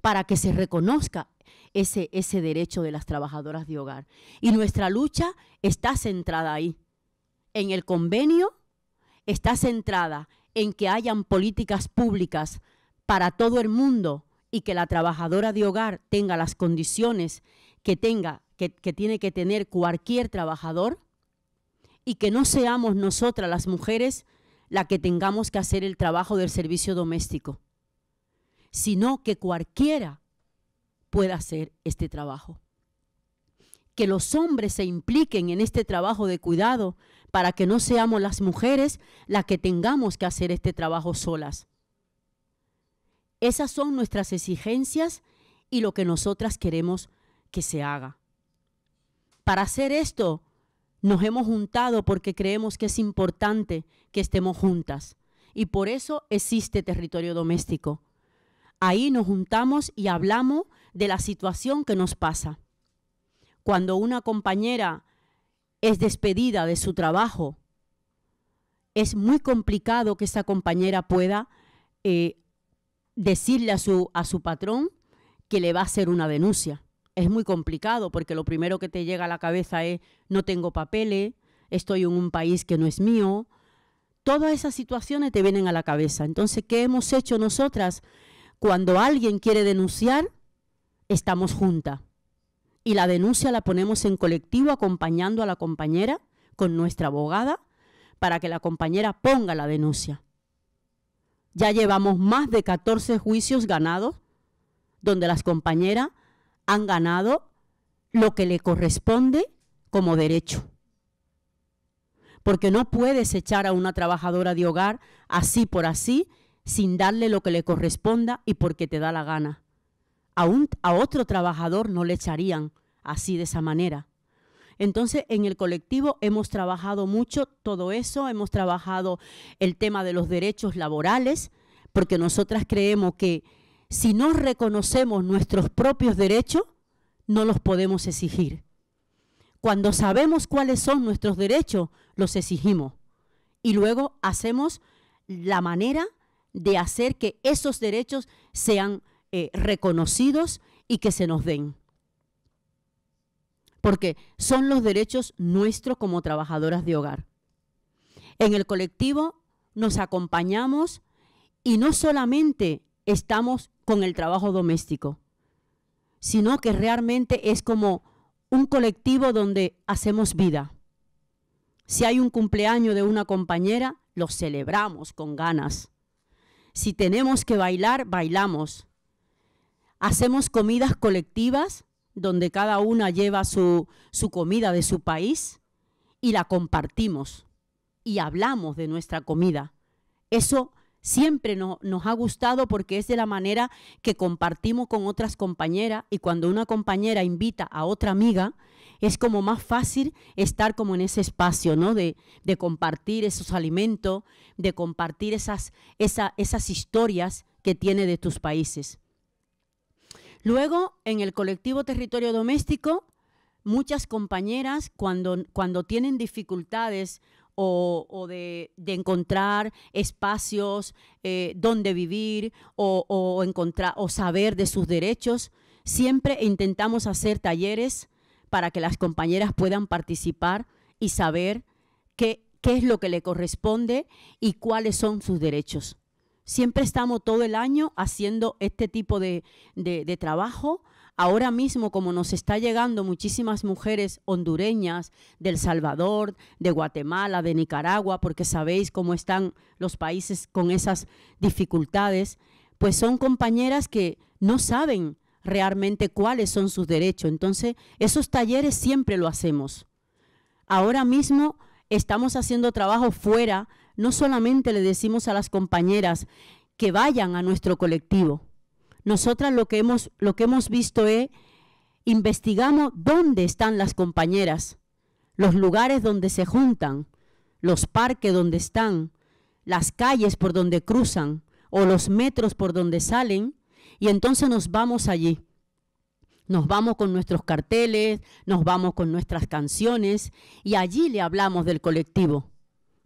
para que se reconozca ese, derecho de las trabajadoras de hogar. Y nuestra lucha está centrada ahí, en el convenio, está centrada en que hayan políticas públicas para todo el mundo y que la trabajadora de hogar tenga las condiciones que tenga, que, que tiene que tener cualquier trabajador y que no seamos nosotras las mujeres la que tengamos que hacer el trabajo del servicio doméstico, sino que cualquiera pueda hacer este trabajo. Que los hombres se impliquen en este trabajo de cuidado para que no seamos las mujeres las que tengamos que hacer este trabajo solas. Esas son nuestras exigencias y lo que nosotras queremos que se haga. Para hacer esto, nos hemos juntado porque creemos que es importante que estemos juntas. Y por eso existe territorio doméstico. Ahí nos juntamos y hablamos de la situación que nos pasa. Cuando una compañera es despedida de su trabajo, es muy complicado que esa compañera pueda eh, decirle a su, a su patrón que le va a hacer una denuncia. Es muy complicado porque lo primero que te llega a la cabeza es no tengo papeles, estoy en un país que no es mío. Todas esas situaciones te vienen a la cabeza. Entonces, ¿qué hemos hecho nosotras cuando alguien quiere denunciar? estamos junta Y la denuncia la ponemos en colectivo acompañando a la compañera con nuestra abogada para que la compañera ponga la denuncia. Ya llevamos más de 14 juicios ganados donde las compañeras han ganado lo que le corresponde como derecho. Porque no puedes echar a una trabajadora de hogar así por así sin darle lo que le corresponda y porque te da la gana a, otro trabajador no le echarían así de esa manera. Entonces, en el colectivo hemos trabajado mucho todo eso, hemos trabajado el tema de los derechos laborales, porque nosotras creemos que si no reconocemos nuestros propios derechos, no los podemos exigir. Cuando sabemos cuáles son nuestros derechos, los exigimos. Y luego hacemos la manera de hacer que esos derechos sean eh, reconocidos y que se nos den. Porque son los derechos nuestros como trabajadoras de hogar. En el colectivo nos acompañamos y no solamente estamos con el trabajo doméstico, sino que realmente es como un colectivo donde hacemos vida. Si hay un cumpleaños de una compañera, lo celebramos con ganas. Si tenemos que bailar, bailamos hacemos comidas colectivas donde cada una lleva su, comida de su país y la compartimos y hablamos de nuestra comida. Eso siempre nos ha gustado porque es de la manera que compartimos con otras compañeras y cuando una compañera invita a otra amiga, es como más fácil estar como en ese espacio, ¿no? De, compartir esos alimentos, de compartir esas, esas historias que tiene de tus países. Luego, en el colectivo territorio doméstico, muchas compañeras cuando, tienen dificultades o, de, encontrar espacios eh, donde vivir o, o, encontrar, o saber de sus derechos, siempre intentamos hacer talleres para que las compañeras puedan participar y saber qué, qué es lo que le corresponde y cuáles son sus derechos. Siempre estamos todo el año haciendo este tipo de, trabajo. Ahora mismo, como nos está llegando muchísimas mujeres hondureñas, del Salvador, de Guatemala, de Nicaragua, porque sabéis cómo están los países con esas dificultades, pues son compañeras que no saben realmente cuáles son sus derechos. Entonces, esos talleres siempre lo hacemos. Ahora mismo estamos haciendo trabajo fuera no solamente le decimos a las compañeras que vayan a nuestro colectivo. Nosotras lo que hemos, lo que hemos visto es, investigamos dónde están las compañeras, los lugares donde se juntan, los parques donde están, las calles por donde cruzan o los metros por donde salen, y entonces nos vamos allí. Nos vamos con nuestros carteles, nos vamos con nuestras canciones y allí le hablamos del colectivo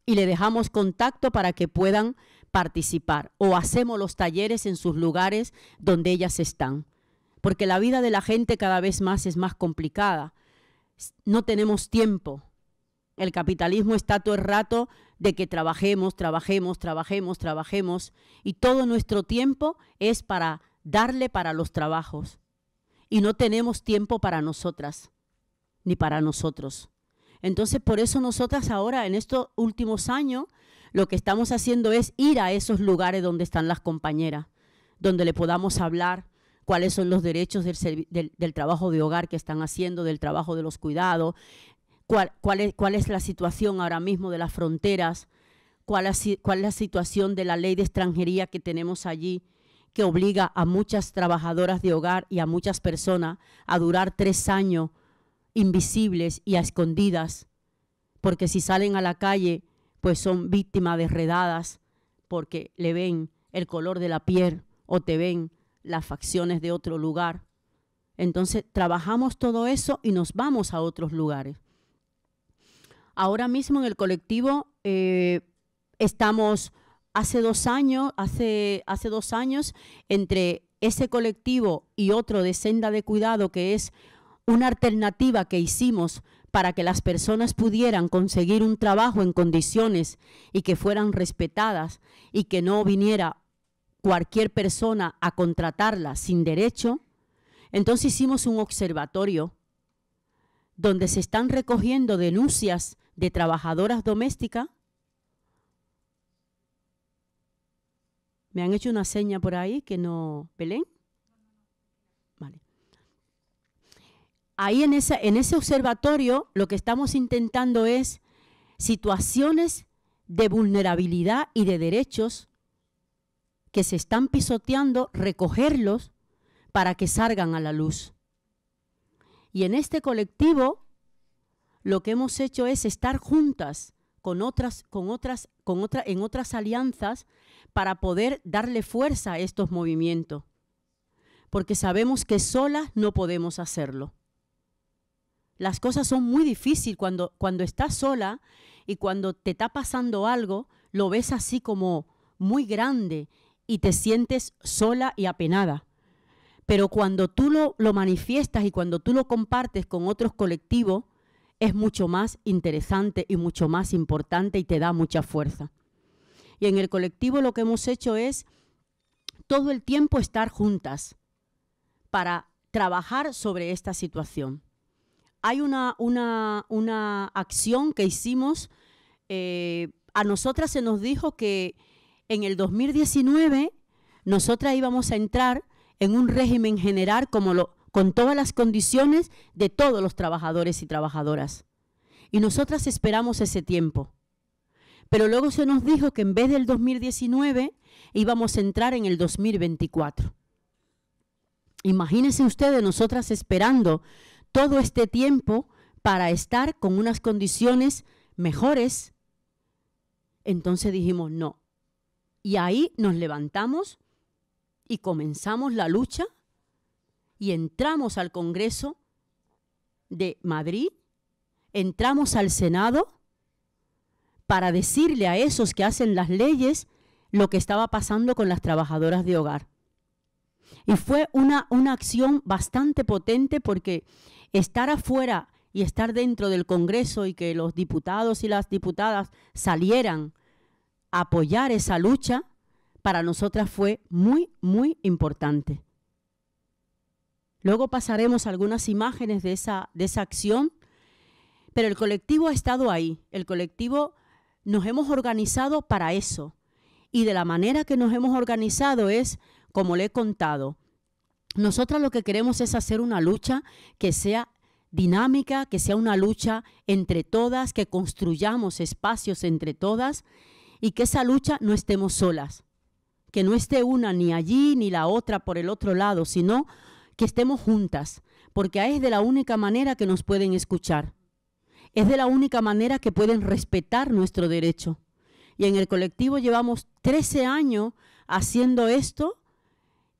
y le dejamos contacto para que puedan participar o hacemos los talleres en sus lugares donde ellas están. Porque la vida de la gente cada vez más es más complicada. No tenemos tiempo. El capitalismo está todo el rato de que trabajemos, trabajemos, trabajemos, trabajemos y todo nuestro tiempo es para darle para los trabajos. Y no tenemos tiempo para nosotras ni para nosotros. Entonces, por eso nosotras ahora, en estos últimos años, lo que estamos haciendo es ir a esos lugares donde están las compañeras, donde le podamos hablar cuáles son los derechos del, trabajo de hogar que están haciendo, del trabajo de los cuidados, cuál, es, la situación ahora mismo de las fronteras, cuál es la situación de la ley de extranjería que tenemos allí, que obliga a muchas trabajadoras de hogar y a muchas personas a durar tres años invisibles y a escondidas, porque si salen a la calle, pues son víctimas de redadas, porque le ven el color de la piel o te ven las facciones de otro lugar. Entonces trabajamos todo eso y nos vamos a otros lugares. Ahora mismo en el colectivo eh, estamos hace dos años, hace, hace dos años, entre ese colectivo y otro de senda de cuidado que es una alternativa que hicimos para que las personas pudieran conseguir un trabajo en condiciones y que fueran respetadas y que no viniera cualquier persona a contratarla sin derecho, entonces hicimos un observatorio donde se están recogiendo denuncias de trabajadoras domésticas. Me han hecho una seña por ahí que no, Belén. ahí en, ese observatorio lo que estamos intentando es situaciones de vulnerabilidad y de derechos que se están pisoteando, recogerlos para que salgan a la luz. Y en este colectivo lo que hemos hecho es estar juntas con otras, con otras, con en otras alianzas para poder darle fuerza a estos movimientos, porque sabemos que solas no podemos hacerlo. Las cosas son muy difíciles cuando, estás sola y cuando te está pasando algo, lo ves así como muy grande y te sientes sola y apenada. Pero cuando tú lo, lo manifiestas y cuando tú lo compartes con otros colectivos, es mucho más interesante y mucho más importante y te da mucha fuerza. Y en el colectivo lo que hemos hecho es todo el tiempo estar juntas para trabajar sobre esta situación hay una, una, una acción que hicimos. Eh, a nosotras se nos dijo que en el 2019 nosotras íbamos a entrar en un régimen general como lo, con todas las condiciones de todos los trabajadores y trabajadoras. Y nosotras esperamos ese tiempo. Pero luego se nos dijo que en vez del 2019 íbamos a entrar en el 2024. Imagínense ustedes nosotras esperando todo este tiempo para estar con unas condiciones mejores, entonces dijimos no. Y ahí nos levantamos y comenzamos la lucha y entramos al Congreso de Madrid, entramos al Senado para decirle a esos que hacen las leyes lo que estaba pasando con las trabajadoras de hogar. Y fue una, una acción bastante potente porque Estar afuera y estar dentro del Congreso y que los diputados y las diputadas salieran a apoyar esa lucha, para nosotras fue muy, muy importante. Luego pasaremos algunas imágenes de esa, de esa acción, pero el colectivo ha estado ahí, el colectivo nos hemos organizado para eso y de la manera que nos hemos organizado es, como le he contado, nosotras lo que queremos es hacer una lucha que sea dinámica, que sea una lucha entre todas, que construyamos espacios entre todas y que esa lucha no estemos solas, que no esté una ni allí ni la otra por el otro lado, sino que estemos juntas, porque es de la única manera que nos pueden escuchar, es de la única manera que pueden respetar nuestro derecho. Y en el colectivo llevamos 13 años haciendo esto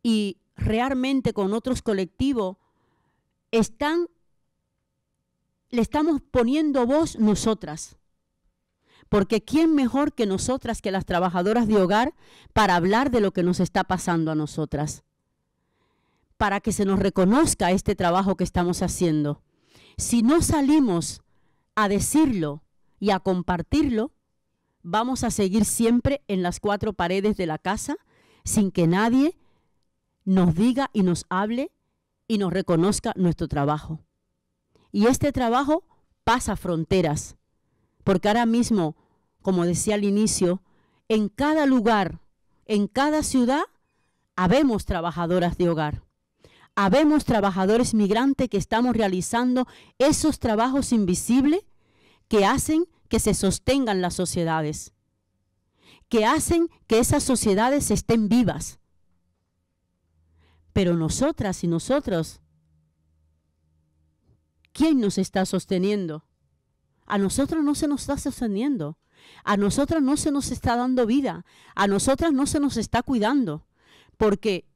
y realmente con otros colectivos, están, le estamos poniendo voz nosotras. Porque ¿quién mejor que nosotras, que las trabajadoras de hogar, para hablar de lo que nos está pasando a nosotras? Para que se nos reconozca este trabajo que estamos haciendo. Si no salimos a decirlo y a compartirlo, vamos a seguir siempre en las cuatro paredes de la casa sin que nadie nos diga y nos hable y nos reconozca nuestro trabajo. Y este trabajo pasa fronteras, porque ahora mismo, como decía al inicio, en cada lugar, en cada ciudad, habemos trabajadoras de hogar. Habemos trabajadores migrantes que estamos realizando esos trabajos invisibles que hacen que se sostengan las sociedades, que hacen que esas sociedades estén vivas, pero nosotras y nosotros, ¿quién nos está sosteniendo? A nosotros no se nos está sosteniendo. A nosotras no se nos está dando vida. A nosotras no se nos está cuidando. Porque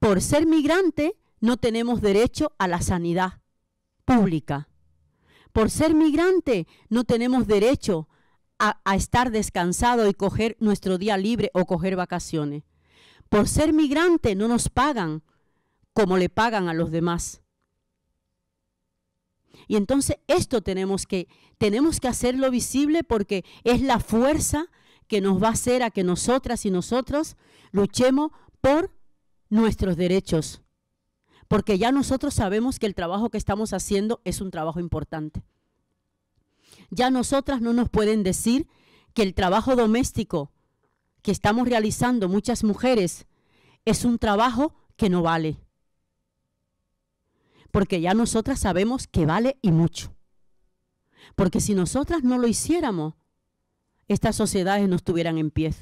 por ser migrante no tenemos derecho a la sanidad pública. Por ser migrante no tenemos derecho a, a estar descansado y coger nuestro día libre o coger vacaciones. Por ser migrante no nos pagan como le pagan a los demás. Y entonces esto tenemos que, tenemos que hacerlo visible porque es la fuerza que nos va a hacer a que nosotras y nosotros luchemos por nuestros derechos. Porque ya nosotros sabemos que el trabajo que estamos haciendo es un trabajo importante. Ya nosotras no nos pueden decir que el trabajo doméstico que estamos realizando muchas mujeres es un trabajo que no vale porque ya nosotras sabemos que vale y mucho. Porque si nosotras no lo hiciéramos, estas sociedades no estuvieran en pie.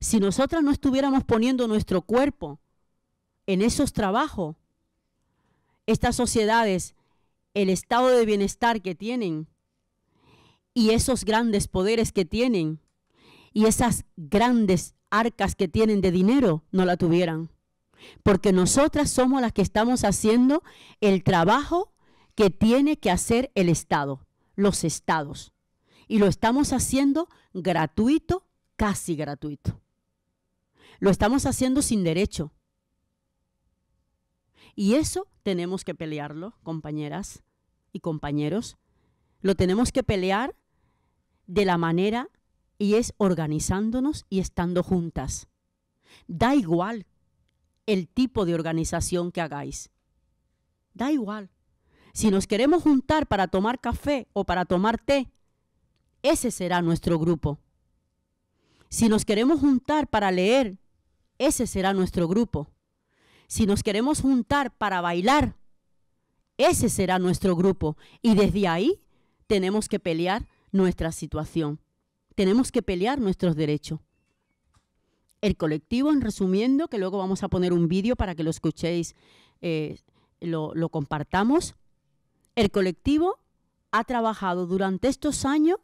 Si nosotras no estuviéramos poniendo nuestro cuerpo en esos trabajos, estas sociedades, el estado de bienestar que tienen y esos grandes poderes que tienen y esas grandes arcas que tienen de dinero, no la tuvieran porque nosotras somos las que estamos haciendo el trabajo que tiene que hacer el Estado, los estados. Y lo estamos haciendo gratuito, casi gratuito. Lo estamos haciendo sin derecho. Y eso tenemos que pelearlo, compañeras y compañeros. Lo tenemos que pelear de la manera y es organizándonos y estando juntas. Da igual el tipo de organización que hagáis. Da igual. Si nos queremos juntar para tomar café o para tomar té, ese será nuestro grupo. Si nos queremos juntar para leer, ese será nuestro grupo. Si nos queremos juntar para bailar, ese será nuestro grupo. Y desde ahí tenemos que pelear nuestra situación. Tenemos que pelear nuestros derechos el colectivo, en resumiendo, que luego vamos a poner un vídeo para que lo escuchéis, eh, lo, lo compartamos. El colectivo ha trabajado durante estos años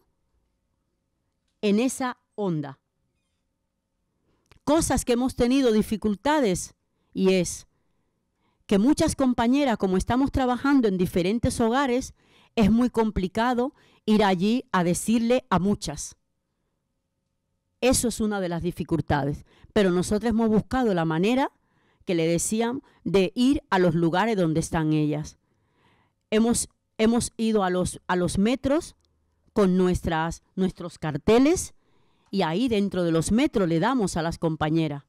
en esa onda. Cosas que hemos tenido dificultades y es que muchas compañeras, como estamos trabajando en diferentes hogares, es muy complicado ir allí a decirle a muchas. Eso es una de las dificultades. Pero nosotros hemos buscado la manera que le decían de ir a los lugares donde están ellas. Hemos, hemos ido a los, a los metros con nuestras, nuestros carteles y ahí dentro de los metros le damos a las compañeras.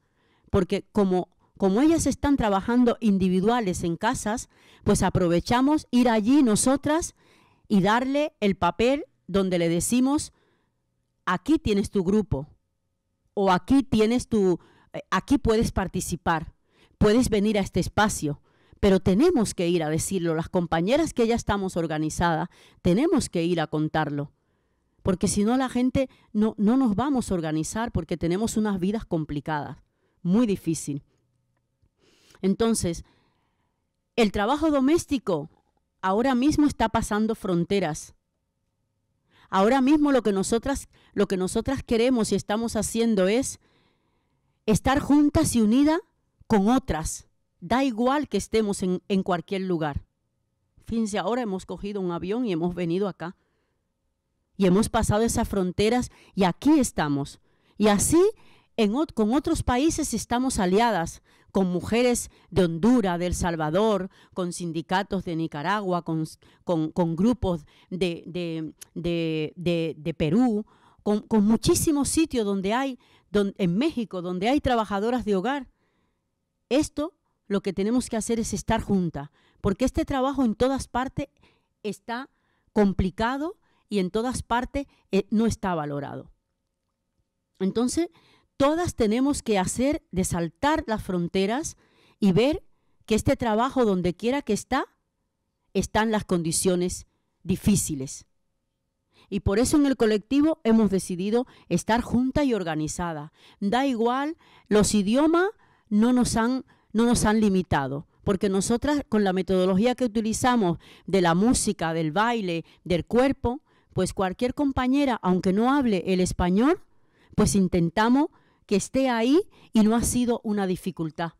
Porque como, como ellas están trabajando individuales en casas, pues aprovechamos ir allí nosotras y darle el papel donde le decimos, aquí tienes tu grupo, o aquí tienes tu, eh, aquí puedes participar, puedes venir a este espacio, pero tenemos que ir a decirlo. Las compañeras que ya estamos organizadas, tenemos que ir a contarlo. Porque si no, la gente no, no nos vamos a organizar porque tenemos unas vidas complicadas, muy difícil. Entonces, el trabajo doméstico ahora mismo está pasando fronteras Ahora mismo lo que nosotras, lo que nosotras queremos y estamos haciendo es estar juntas y unidas con otras. Da igual que estemos en, en cualquier lugar. Fíjense, ahora hemos cogido un avión y hemos venido acá. Y hemos pasado esas fronteras y aquí estamos. Y así con otros países estamos aliadas, con mujeres de Honduras, de El Salvador, con sindicatos de Nicaragua, con, grupos de, Perú, con, muchísimos sitios donde hay, en México, donde hay trabajadoras de hogar. Esto lo que tenemos que hacer es estar juntas, porque este trabajo en todas partes está complicado y en todas partes eh, no está valorado. Entonces, todas tenemos que hacer de saltar las fronteras y ver que este trabajo, donde quiera que está, están las condiciones difíciles. Y por eso en el colectivo hemos decidido estar junta y organizada. Da igual, los idiomas no nos han, no nos han limitado, porque nosotras con la metodología que utilizamos de la música, del baile, del cuerpo, pues cualquier compañera, aunque no hable el español, pues intentamos que esté ahí y no ha sido una dificultad.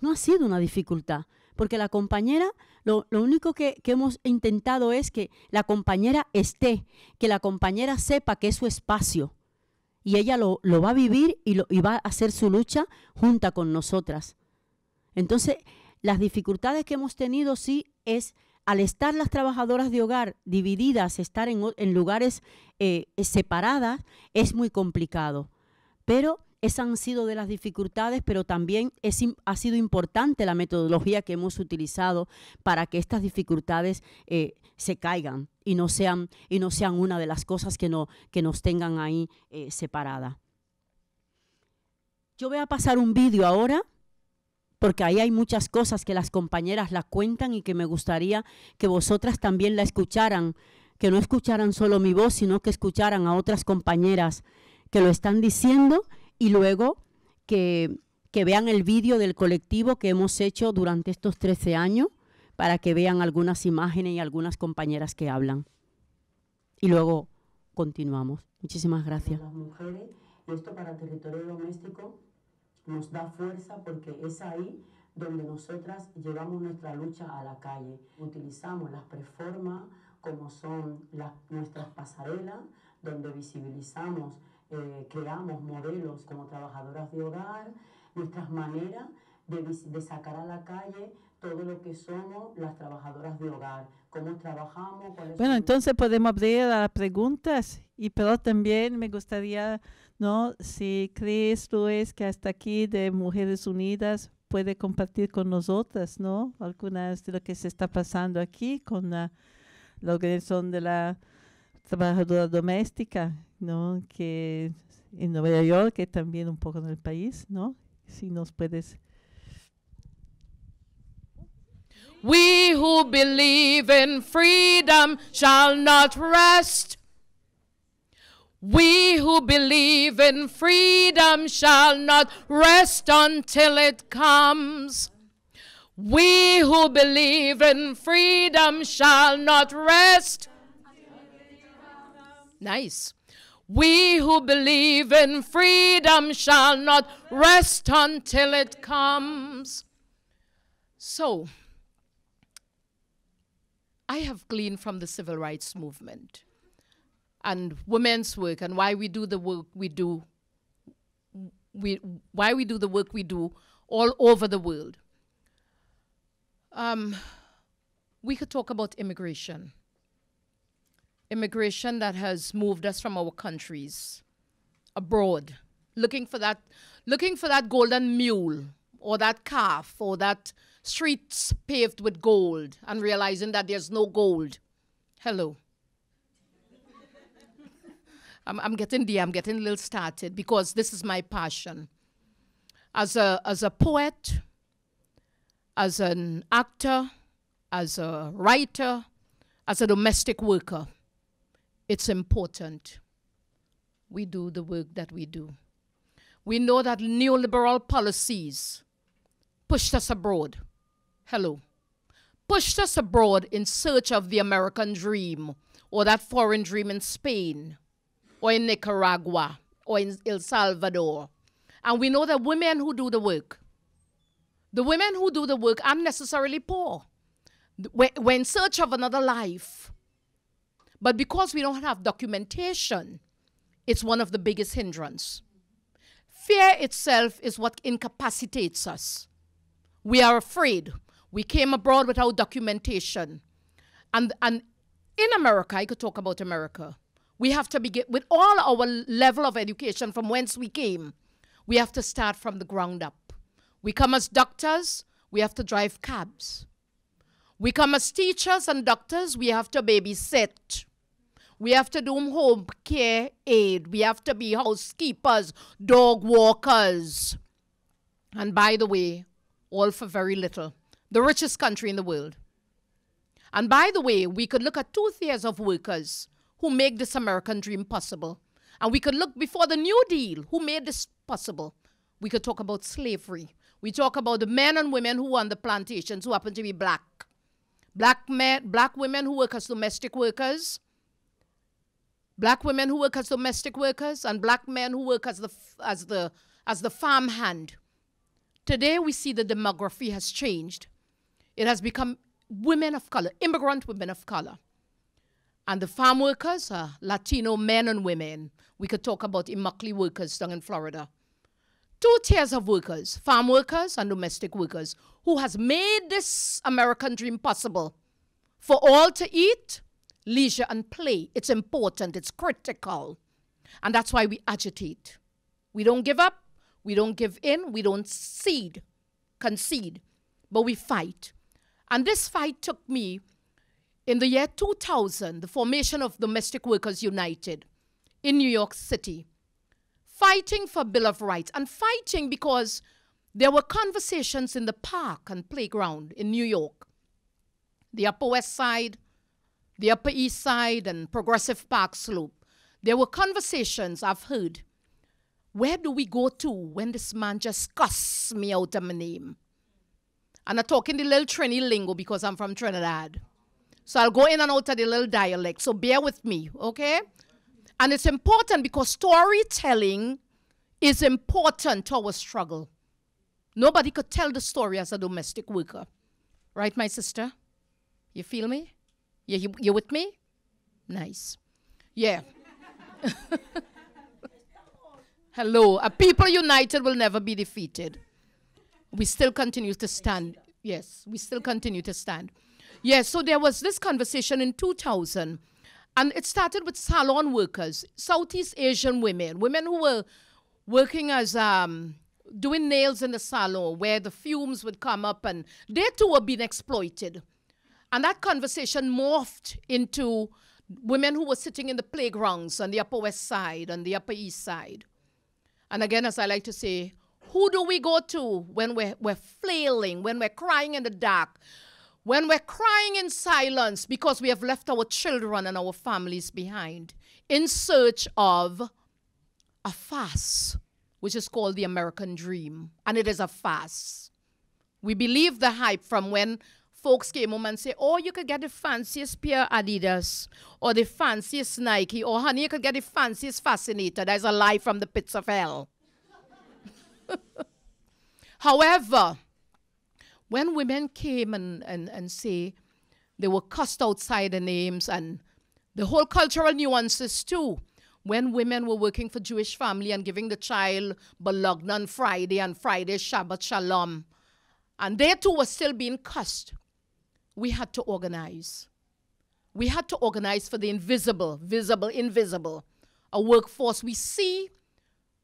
No ha sido una dificultad, porque la compañera, lo, único que, hemos intentado es que la compañera esté, que la compañera sepa que es su espacio y ella lo, va a vivir y, lo, va a hacer su lucha junta con nosotras. Entonces, las dificultades que hemos tenido sí es al estar las trabajadoras de hogar divididas, estar en, lugares eh, separadas, es muy complicado. Pero esas han sido de las dificultades, pero también ha sido importante la metodología que hemos utilizado para que estas dificultades eh, se caigan y no, sean, y no sean una de las cosas que, no, que nos tengan ahí eh, separada. Yo voy a pasar un vídeo ahora porque ahí hay muchas cosas que las compañeras la cuentan y que me gustaría que vosotras también la escucharan, que no escucharan solo mi voz, sino que escucharan a otras compañeras que lo están diciendo y luego que, que vean el vídeo del colectivo que hemos hecho durante estos 13 años para que vean algunas imágenes y algunas compañeras que hablan. Y luego continuamos. Muchísimas gracias. Las mujeres, esto para territorio doméstico nos da fuerza porque es ahí donde nosotras llevamos nuestra lucha a la calle. Utilizamos las preformas como son las, nuestras pasarelas, donde visibilizamos eh, creamos modelos como trabajadoras de hogar, nuestras maneras de, sacar a la calle todo lo que somos las trabajadoras de hogar, cómo trabajamos. bueno, entonces podemos abrir a preguntas, y pero también me gustaría, ¿no? Si crees, Luis, que hasta aquí de Mujeres Unidas puede compartir con nosotras, ¿no? Algunas de lo que se está pasando aquí con la, la organización de la trabajadora doméstica, ¿no? Que en Nueva York, que también un poco en el país, ¿no? Si nos puedes. We who believe in freedom shall not rest. We who believe in freedom shall not rest until it comes. We who believe in freedom shall not rest Nice. We who believe in freedom shall not rest until it comes. So, I have gleaned from the civil rights movement and women's work and why we do the work we do, we, why we do the work we do all over the world. Um, we could talk about immigration immigration that has moved us from our countries abroad, looking for that, looking for that golden mule or that calf or that streets paved with gold and realizing that there's no gold. Hello. <laughs> I'm, I'm getting there, I'm getting a little started because this is my passion. As a, as a poet, as an actor, as a writer, as a domestic worker it's important we do the work that we do. We know that neoliberal policies pushed us abroad. Hello. Pushed us abroad in search of the American dream or that foreign dream in Spain or in Nicaragua or in El Salvador. And we know that women who do the work, the women who do the work aren't necessarily poor. We're in search of another life. But because we don't have documentation, it's one of the biggest hindrance. Fear itself is what incapacitates us. We are afraid. We came abroad without documentation. And, and in America, I could talk about America, we have to begin with all our level of education from whence we came. We have to start from the ground up. We come as doctors, we have to drive cabs. We come as teachers and doctors, we have to babysit. We have to do home care aid. We have to be housekeepers, dog walkers. And by the way, all for very little. The richest country in the world. And by the way, we could look at two tiers of workers who make this American dream possible. And we could look before the New Deal who made this possible. We could talk about slavery. We talk about the men and women who were on the plantations who happen to be black. Black men, black women who work as domestic workers, black women who work as domestic workers and black men who work as the, as the, as the farm hand. Today we see the demography has changed. It has become women of color, immigrant women of color. And the farm workers are Latino men and women. We could talk about Immokalee workers down in Florida. Two tiers of workers, farm workers and domestic workers, who has made this American dream possible for all to eat leisure and play. It's important, it's critical. And that's why we agitate. We don't give up, we don't give in, we don't cede, concede, but we fight. And this fight took me in the year 2000, the formation of Domestic Workers United in New York City, fighting for Bill of Rights and fighting because there were conversations in the park and playground in New York, the Upper West Side, the Upper East Side and Progressive Park Slope, there were conversations I've heard. Where do we go to when this man just cusses me out of my name? And I talk in the little Trini lingo because I'm from Trinidad. So I'll go in and out of the little dialect. So bear with me, okay? And it's important because storytelling is important to our struggle. Nobody could tell the story as a domestic worker. Right, my sister? You feel me? Yeah, you, you with me? Nice. Yeah. <laughs> Hello. A people united will never be defeated. We still continue to stand. Yes, we still continue to stand. Yes, so there was this conversation in 2000, and it started with salon workers, Southeast Asian women, women who were working as um, doing nails in the salon where the fumes would come up, and they too were being exploited and that conversation morphed into women who were sitting in the playgrounds on the Upper West Side, on the Upper East Side. And again, as I like to say, who do we go to when we're, we're flailing, when we're crying in the dark, when we're crying in silence because we have left our children and our families behind in search of a fast, which is called the American dream. And it is a fast. We believe the hype from when folks came home and say, oh, you could get the fanciest pair Adidas or the fanciest Nike or honey, you could get the fanciest Fascinator. That's a lie from the pits of hell. <laughs> However, when women came and, and, and say they were cussed outside the names and the whole cultural nuances too, when women were working for Jewish family and giving the child Bologna on Friday and Friday Shabbat Shalom, and they too were still being cussed we had to organize. We had to organize for the invisible, visible, invisible, a workforce we see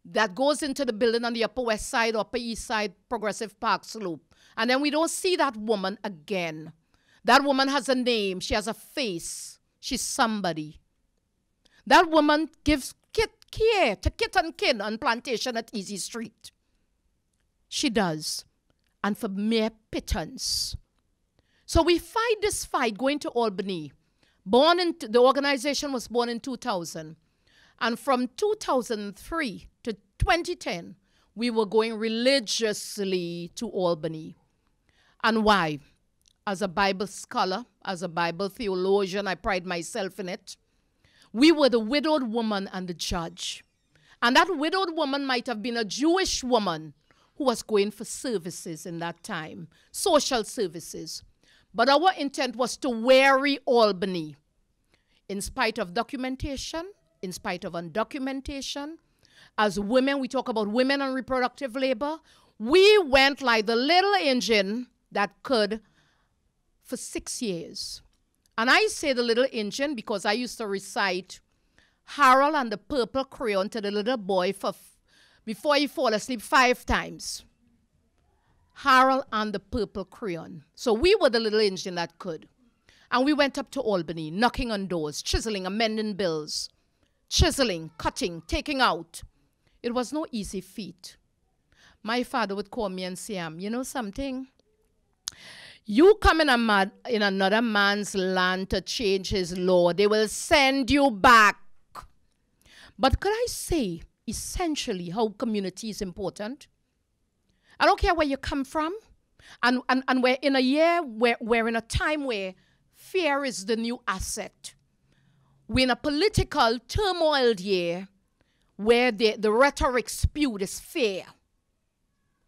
that goes into the building on the Upper West Side, Upper East Side, Progressive Park Slope. And then we don't see that woman again. That woman has a name, she has a face, she's somebody. That woman gives kit care to kit and kin on plantation at Easy Street. She does. And for mere pittance. So we fight this fight going to Albany. Born in, the organization was born in 2000. And from 2003 to 2010, we were going religiously to Albany. And why? As a Bible scholar, as a Bible theologian, I pride myself in it. We were the widowed woman and the judge. And that widowed woman might have been a Jewish woman who was going for services in that time, social services. But our intent was to weary Albany. In spite of documentation, in spite of undocumentation, as women, we talk about women and reproductive labor, we went like the little engine that could for six years. And I say the little engine because I used to recite Harold and the Purple Crayon to the little boy for before he fall asleep five times. Harold and the Purple Crayon. So we were the little engine that could. And we went up to Albany, knocking on doors, chiseling, amending bills, chiseling, cutting, taking out. It was no easy feat. My father would call me and say, um, you know something? You come in, a in another man's land to change his law. They will send you back. But could I say, essentially, how community is important? I don't care where you come from. And, and, and we're in a year, where we're in a time where fear is the new asset. We're in a political turmoil year where the, the rhetoric spewed is fear.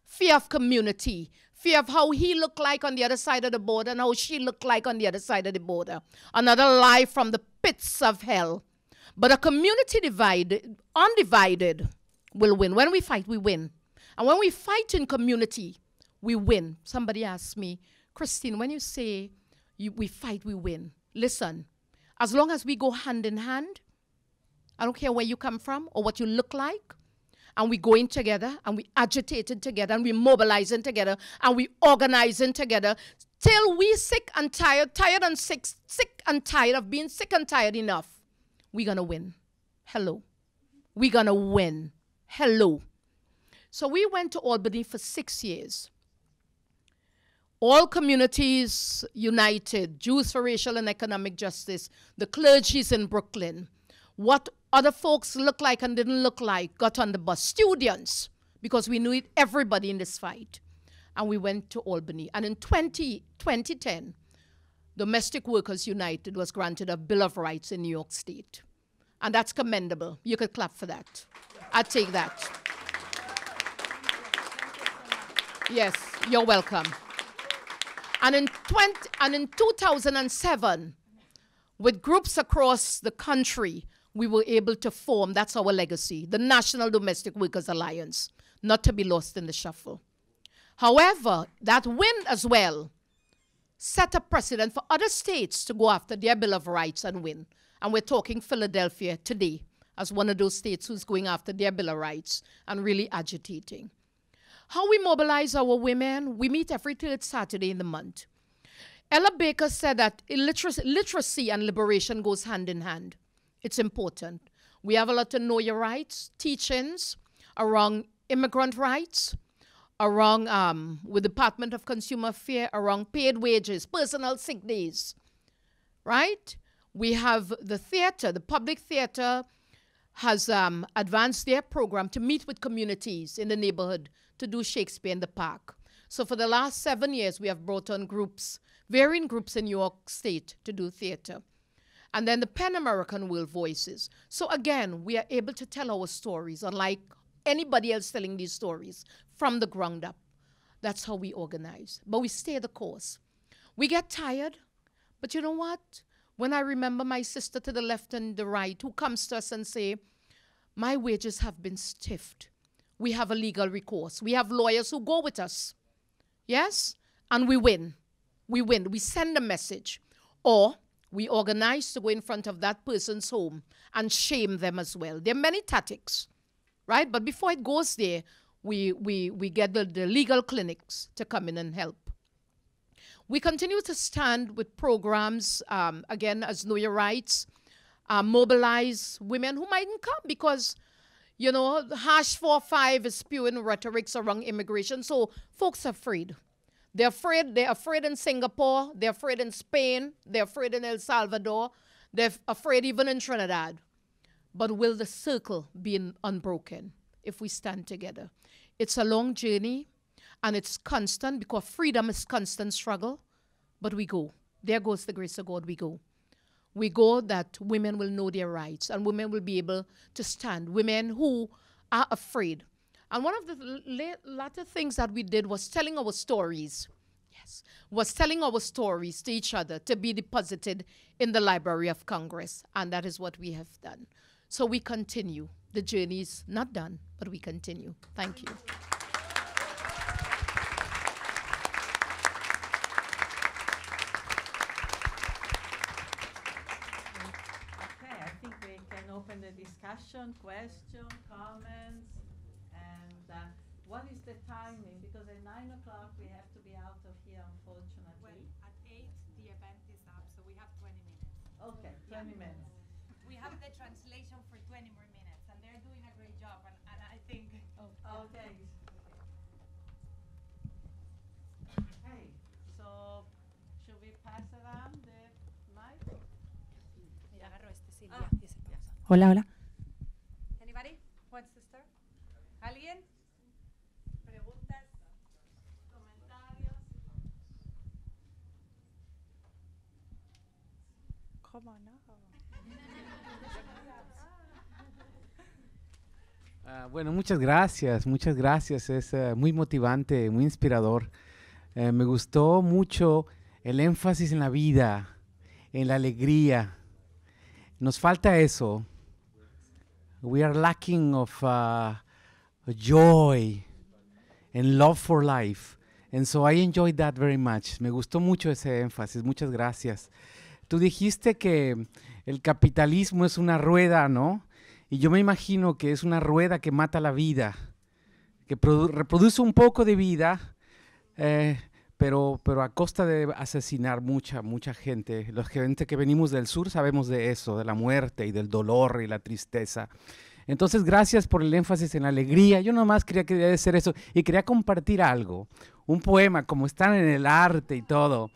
Fear of community, fear of how he looked like on the other side of the border and how she looked like on the other side of the border. Another lie from the pits of hell. But a community divided, undivided, will win. When we fight, we win. And when we fight in community, we win. Somebody asked me, Christine, when you say you, we fight, we win. Listen, as long as we go hand in hand, I don't care where you come from or what you look like, and we going together and we agitating together and we mobilizing together and we organizing together till we sick and tired, tired and sick, sick and tired of being sick and tired enough. we gonna win. Hello. we gonna win. Hello. So we went to Albany for six years. All communities united, Jews for racial and economic justice, the clergies in Brooklyn, what other folks looked like and didn't look like, got on the bus. Students, because we knew it, everybody in this fight. And we went to Albany. And in 20, 2010, Domestic Workers United was granted a Bill of Rights in New York State. And that's commendable. You could clap for that. I take that. Yes, you're welcome. And in, 20, and in 2007, with groups across the country, we were able to form, that's our legacy, the National Domestic Workers Alliance, not to be lost in the shuffle. However, that win as well set a precedent for other states to go after their Bill of Rights and win. And we're talking Philadelphia today as one of those states who's going after their Bill of Rights and really agitating. How we mobilize our women, we meet every third Saturday in the month. Ella Baker said that literacy, literacy and liberation goes hand in hand. It's important. We have a lot of know your rights teachings around immigrant rights, around um, with Department of Consumer Affairs, around paid wages, personal sick days, right? We have the theater, the public theater has um, advanced their program to meet with communities in the neighborhood to do Shakespeare in the Park. So for the last seven years, we have brought on groups, varying groups in New York State to do theater. And then the Pan American World Voices. So again, we are able to tell our stories, unlike anybody else telling these stories, from the ground up. That's how we organize. But we stay the course. We get tired, but you know what? When I remember my sister to the left and the right who comes to us and say, my wages have been stiffed we have a legal recourse. We have lawyers who go with us. Yes? And we win. We win. We send a message. Or we organize to go in front of that person's home and shame them as well. There are many tactics, right? But before it goes there, we, we, we get the, the legal clinics to come in and help. We continue to stand with programs, um, again, as Know Your Rights, uh, mobilize women who mightn't come because you know, hash four five is spewing rhetorics around immigration. So folks are afraid. They're afraid. They're afraid in Singapore. They're afraid in Spain. They're afraid in El Salvador. They're afraid even in Trinidad. But will the circle be unbroken if we stand together? It's a long journey and it's constant because freedom is constant struggle. But we go. There goes the grace of God. We go we go that women will know their rights and women will be able to stand. Women who are afraid. And one of the latter things that we did was telling our stories. Yes, was telling our stories to each other to be deposited in the Library of Congress. And that is what we have done. So we continue. The journey is not done, but we continue. Thank you. question, comments, and uh, what is the timing? Because at nine o'clock we have to be out of here, unfortunately. Well, at eight the event is up, so we have 20 minutes. Okay, 20 yeah. minutes. We have the translation for 20 more minutes, and they're doing a great job, and, and I think. okay. <laughs> Okay, so should we pass around the mic? Ah. Hola, hola. bueno, muchas gracias, muchas gracias. Es eh, muy motivante, muy inspirador. Eh, me gustó mucho el énfasis en la vida, en la alegría. Nos falta eso. We are lacking of uh, joy and love for life. And so I enjoyed that very much. Me gustó mucho ese énfasis. Muchas gracias. Tú dijiste que el capitalismo es una rueda, ¿no? Y yo me imagino que es una rueda que mata la vida, que reproduce un poco de vida, eh, pero, pero a costa de asesinar mucha, mucha gente. Los gente que venimos del sur sabemos de eso, de la muerte y del dolor y la tristeza. Entonces, gracias por el énfasis en la alegría. Yo nomás quería, quería decir eso y quería compartir algo, un poema, como están en el arte y todo.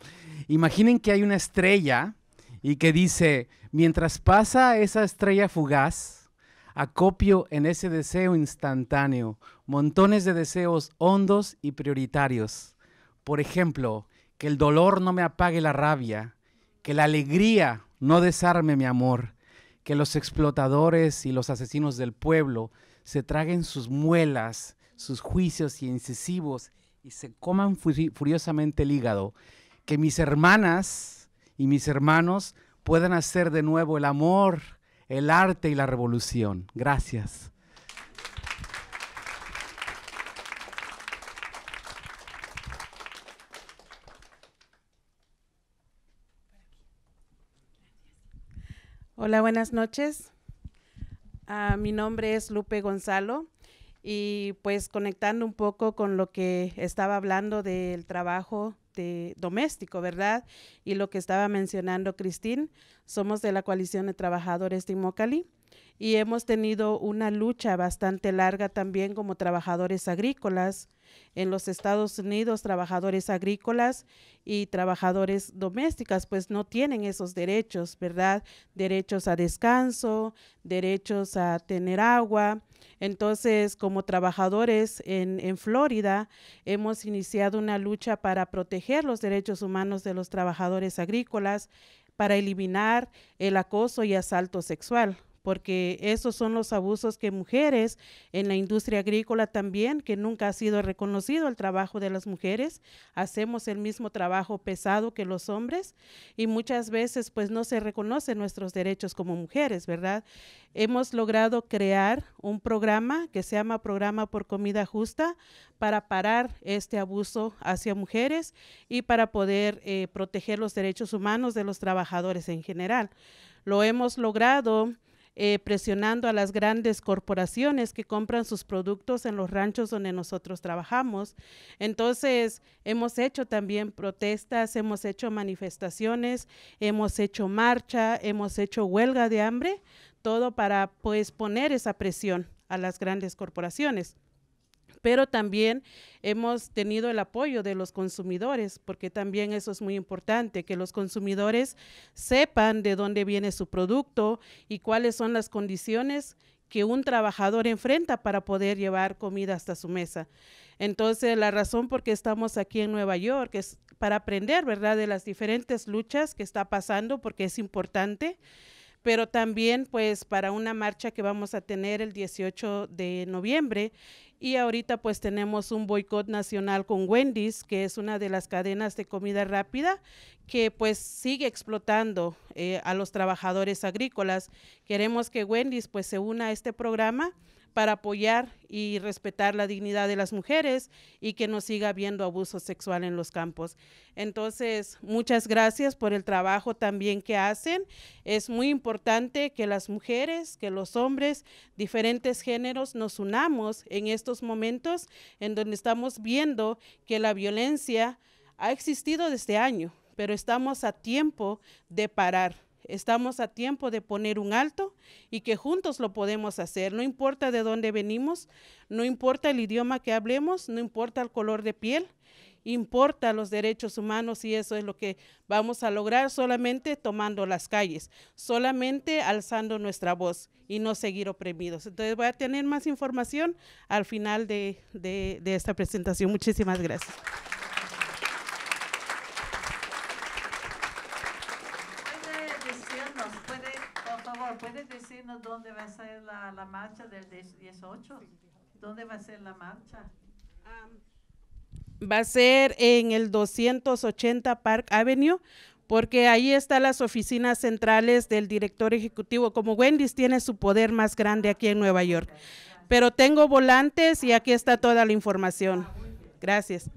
Imaginen que hay una estrella y que dice, mientras pasa esa estrella fugaz, acopio en ese deseo instantáneo, montones de deseos hondos y prioritarios. Por ejemplo, que el dolor no me apague la rabia, que la alegría no desarme mi amor, que los explotadores y los asesinos del pueblo se traguen sus muelas, sus juicios y incisivos y se coman furiosamente el hígado, que mis hermanas y mis hermanos puedan hacer de nuevo el amor el arte y la revolución. Gracias. Hola, buenas noches. Ah, mi nombre es Lupe Gonzalo y pues conectando un poco con lo que estaba hablando del trabajo este, doméstico, ¿verdad? Y lo que estaba mencionando Cristín, somos de la coalición de trabajadores de Imócali y hemos tenido una lucha bastante larga también como trabajadores agrícolas. En los Estados Unidos, trabajadores agrícolas y trabajadores domésticas, pues no tienen esos derechos, ¿verdad? Derechos a descanso, derechos a tener agua. Entonces, como trabajadores en Florida, hemos iniciado una lucha para proteger los derechos humanos de los trabajadores agrícolas, para eliminar el acoso y asalto sexual porque esos son los abusos que mujeres en la industria agrícola también, que nunca ha sido reconocido el trabajo de las mujeres, hacemos el mismo trabajo pesado que los hombres y muchas veces pues no se reconocen nuestros derechos como mujeres, ¿verdad? Hemos logrado crear un programa que se llama Programa por Comida Justa para parar este abuso hacia mujeres y para poder eh, proteger los derechos humanos de los trabajadores en general. Lo hemos logrado eh, presionando a las grandes corporaciones que compran sus productos en los ranchos donde nosotros trabajamos. Entonces, hemos hecho también protestas, hemos hecho manifestaciones, hemos hecho marcha, hemos hecho huelga de hambre, todo para pues poner esa presión a las grandes corporaciones pero también hemos tenido el apoyo de los consumidores, porque también eso es muy importante, que los consumidores sepan de dónde viene su producto y cuáles son las condiciones que un trabajador enfrenta para poder llevar comida hasta su mesa. Entonces, la razón por qué estamos aquí en Nueva York es para aprender, ¿verdad?, de las diferentes luchas que está pasando, porque es importante pero también pues para una marcha que vamos a tener el 18 de noviembre y ahorita pues tenemos un boicot nacional con Wendy's, que es una de las cadenas de comida rápida que pues sigue explotando eh, a los trabajadores agrícolas. Queremos que Wendy's pues se una a este programa para apoyar y respetar la dignidad de las mujeres y que no siga habiendo abuso sexual en los campos. Entonces, muchas gracias por el trabajo también que hacen. Es muy importante que las mujeres, que los hombres, diferentes géneros, nos unamos en estos momentos en donde estamos viendo que la violencia ha existido desde año, pero estamos a tiempo de parar Estamos a tiempo de poner un alto y que juntos lo podemos hacer. No importa de dónde venimos, no importa el idioma que hablemos, no importa el color de piel, importa los derechos humanos y eso es lo que vamos a lograr solamente tomando las calles, solamente alzando nuestra voz y no seguir oprimidos. Entonces voy a tener más información al final de, de esta presentación. Muchísimas gracias. va a ser la, la marcha del 18? ¿Dónde va a ser la marcha? va a ser en el 280 Park Avenue, porque ahí están las oficinas centrales del director ejecutivo, como Wendy's tiene su poder más grande aquí en Nueva York. Pero tengo volantes y aquí está toda la información. Ah, Gracias.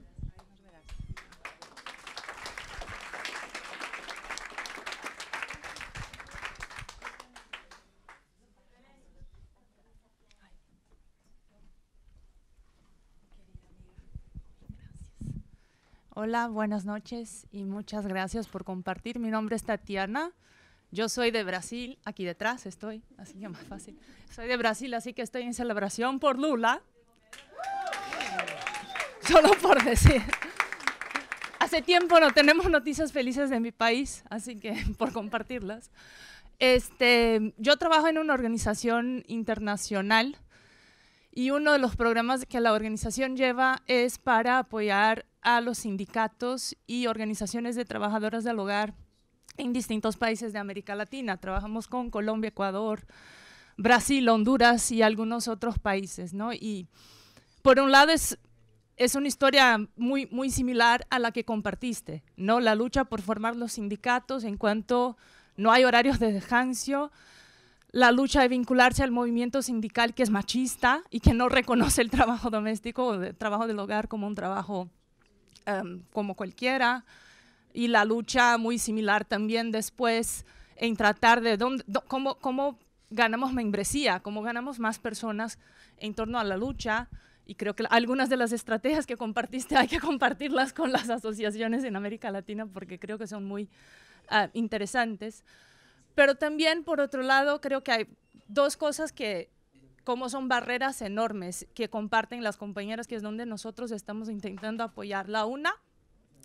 Hola, buenas noches y muchas gracias por compartir. Mi nombre es Tatiana. Yo soy de Brasil, aquí detrás estoy, así que más fácil. Soy de Brasil, así que estoy en celebración por Lula. Solo por decir. Hace tiempo no tenemos noticias felices de mi país, así que <laughs> por compartirlas. Este, yo trabajo en una organización internacional y uno de los programas que la organización lleva es para apoyar a los sindicatos y organizaciones de trabajadoras del hogar en distintos países de América Latina. Trabajamos con Colombia, Ecuador, Brasil, Honduras y algunos otros países, ¿no? Y por un lado es, es una historia muy, muy similar a la que compartiste, ¿no? La lucha por formar los sindicatos en cuanto no hay horarios de descanso, la lucha de vincularse al movimiento sindical que es machista y que no reconoce el trabajo doméstico o el trabajo del hogar como un trabajo em, como cualquiera. Y la lucha muy similar también después en tratar de cómo, ganamos membresía, cómo ganamos más personas en torno a la lucha. Y creo que algunas de las estrategias que compartiste <laughs> hay que compartirlas con las asociaciones en América Latina porque creo que son muy ah, interesantes. Pero también, por otro lado, creo que hay dos cosas que como son barreras enormes que comparten las compañeras, que es donde nosotros estamos intentando apoyar. La una,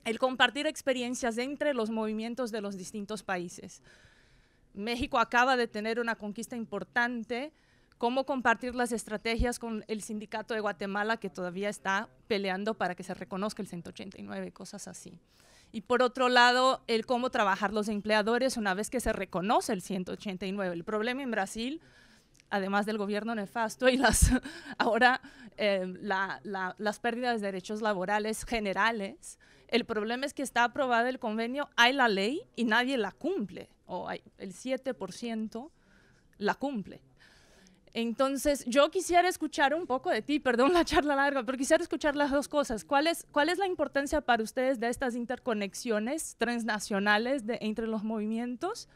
el compartir experiencias entre los movimientos de los distintos países. México acaba de tener una conquista importante, cómo compartir las estrategias con el sindicato de Guatemala que todavía está peleando para que se reconozca el 189, cosas así. Y por otro lado, el cómo trabajar los empleadores una vez que se reconoce el 189. El problema en Brasil, además del gobierno nefasto y las, <laughs> ahora eh, las pérdidas de derechos laborales generales, el problema es que está aprobado el convenio, hay la ley y nadie la cumple, o el 7% la cumple. Entonces, yo quisiera escuchar un poco de ti, perdón la charla larga, pero quisiera escuchar las dos cosas. ¿Cuál es, cuál es la importancia para ustedes de estas interconexiones transnacionales de, entre los movimientos?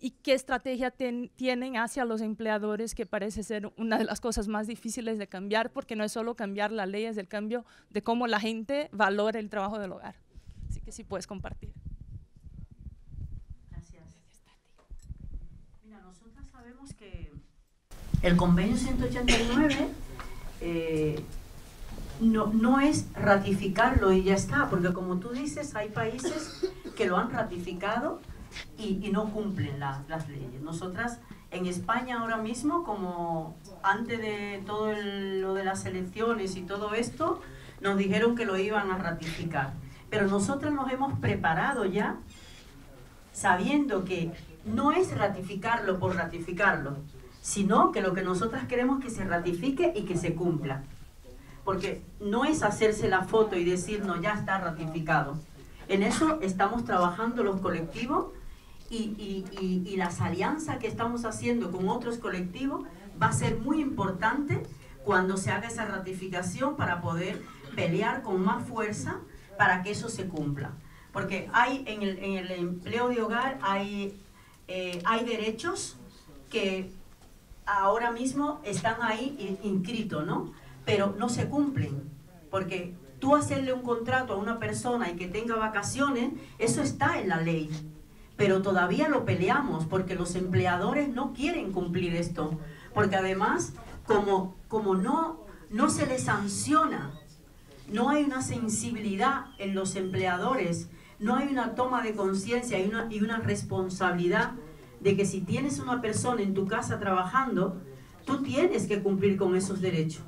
¿Y qué estrategia tienen hacia los empleadores, que parece ser una de las cosas más difíciles de cambiar, porque no es solo cambiar las leyes, es el cambio de cómo la gente valora el trabajo del hogar? Así que si sí puedes compartir. El convenio 189 eh, no, no es ratificarlo y ya está, porque como tú dices, hay países que lo han ratificado y, no cumplen las leyes. Nosotras en España ahora mismo, como antes de todo lo de las elecciones y todo esto, nos dijeron que lo iban a ratificar. Pero nosotras nos hemos preparado ya sabiendo que no es ratificarlo por ratificarlo, sino que lo que nosotras queremos que se ratifique y que se cumpla. Porque no es hacerse la foto y decir, no, ya está ratificado. En eso estamos trabajando los colectivos y, las alianzas que estamos haciendo con otros colectivos va a ser muy importante cuando se haga esa ratificación para poder pelear con más fuerza para que eso se cumpla. Porque hay en el, empleo de hogar hay, eh, hay derechos que ahora mismo están ahí inscritos, ¿no? Pero no se cumplen, porque tú hacerle un contrato a una persona y que tenga vacaciones, eso está en la ley. Pero todavía lo peleamos porque los empleadores no quieren cumplir esto. Porque además, como, como no, no se les sanciona, no hay una sensibilidad en los empleadores, no hay una toma de conciencia y una, y una responsabilidad de que si tienes una persona en tu casa trabajando, tú tienes que cumplir con esos derechos.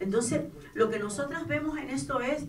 Entonces, lo que nosotras vemos en esto es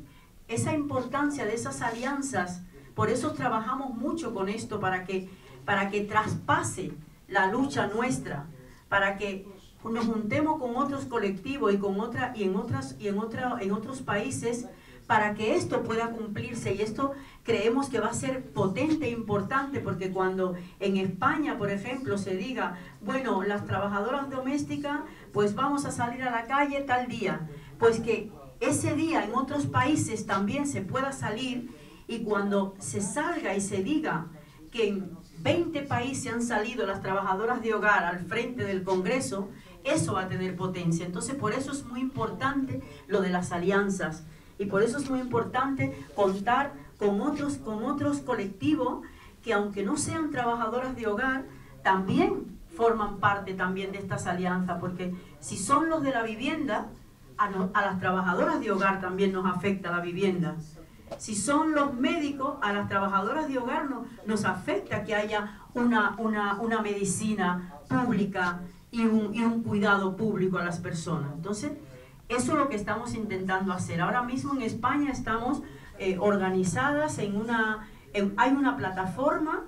esa importancia de esas alianzas. Por eso trabajamos mucho con esto, para que, para que traspase la lucha nuestra, para que nos juntemos con otros colectivos y con otra, y en otras y en en otros países para que esto pueda cumplirse y esto creemos que va a ser potente e importante porque cuando en España, por ejemplo, se diga, bueno, las trabajadoras domésticas, pues vamos a salir a la calle tal día, pues que ese día en otros países también se pueda salir y cuando se salga y se diga que en 20 países han salido las trabajadoras de hogar al frente del Congreso, eso va a tener potencia. Entonces, por eso es muy importante lo de las alianzas. Y por eso es muy importante contar con otros, con otros colectivos que aunque no sean trabajadoras de hogar, también forman parte también de estas alianzas, porque si son los de la vivienda, a, las trabajadoras de hogar también nos afecta la vivienda. Si son los médicos, a las trabajadoras de hogar no, nos afecta que haya una, medicina pública y un, y un cuidado público a las personas. Entonces, eso es lo que estamos intentando hacer. Ahora mismo en España estamos eh, organizadas en una... hay una plataforma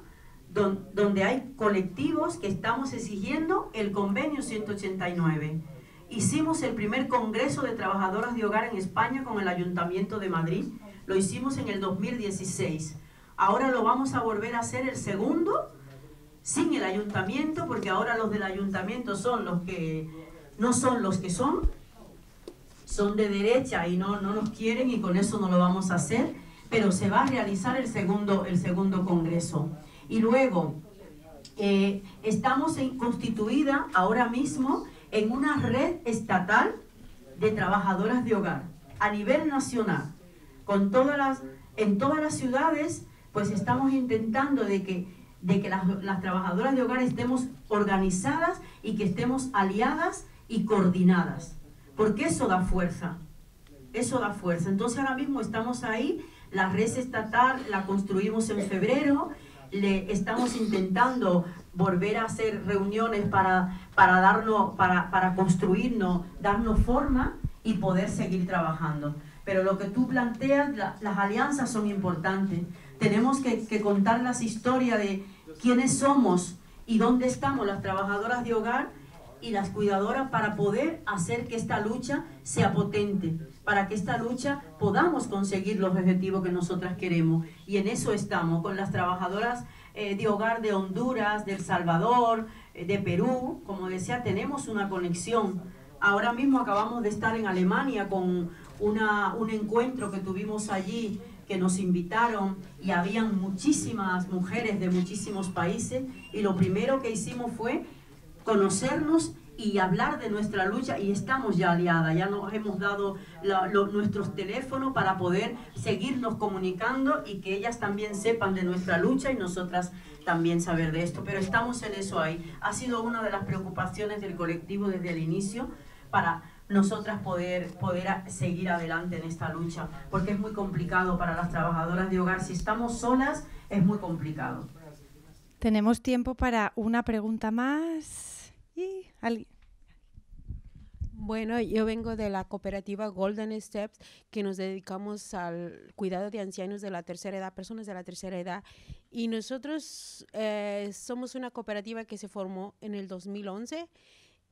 donde hay colectivos que estamos exigiendo el convenio 189. Hicimos el primer Congreso de Trabajadoras de Hogar en España con el Ayuntamiento de Madrid. Lo hicimos en el 2016. Ahora lo vamos a volver a hacer el segundo sin el ayuntamiento, porque ahora los del ayuntamiento son los que no son los que son, son de derecha y no, no nos quieren y con eso no lo vamos a hacer, pero se va a realizar el segundo, el segundo congreso. Y luego, eh, estamos constituida ahora mismo en una red estatal de trabajadoras de hogar a nivel nacional. Con todas las, en todas las ciudades, pues estamos intentando de que, de que las, las trabajadoras de hogar estemos organizadas y que estemos aliadas y coordinadas porque eso da fuerza, eso da fuerza. Entonces ahora mismo estamos ahí, la red estatal la construimos en febrero, le estamos intentando volver a hacer reuniones para, para, para, construirnos, darnos forma y poder seguir trabajando. Pero lo que tú planteas, las alianzas son importantes. Tenemos que contar las historias de quiénes somos y dónde estamos las trabajadoras de hogar y las cuidadoras para poder hacer que esta lucha sea potente, para que esta lucha podamos conseguir los objetivos que nosotras queremos. Y en eso estamos, con las trabajadoras eh, de hogar de Honduras, de El Salvador, eh, de Perú. Como decía, tenemos una conexión. Ahora mismo acabamos de estar en Alemania con una, un encuentro que tuvimos allí que nos invitaron y habían muchísimas mujeres de muchísimos países y lo primero que hicimos fue conocernos y hablar de nuestra lucha y estamos ya aliadas, ya nos hemos dado nuestros teléfonos para poder seguirnos comunicando y que ellas también sepan de nuestra lucha y nosotras también saber de esto, pero estamos en eso ahí. Ha sido una de las preocupaciones del colectivo desde el inicio para nosotras poder, poder seguir adelante en esta lucha, porque es muy complicado para las trabajadoras de hogar, si estamos solas es muy complicado. Tenemos tiempo para una pregunta más. Y Bueno, yo vengo de la cooperativa Golden Steps, que nos dedicamos al cuidado de ancianos de la tercera edad, personas de la tercera edad. Y nosotros eh, somos una cooperativa que se formó en el 2011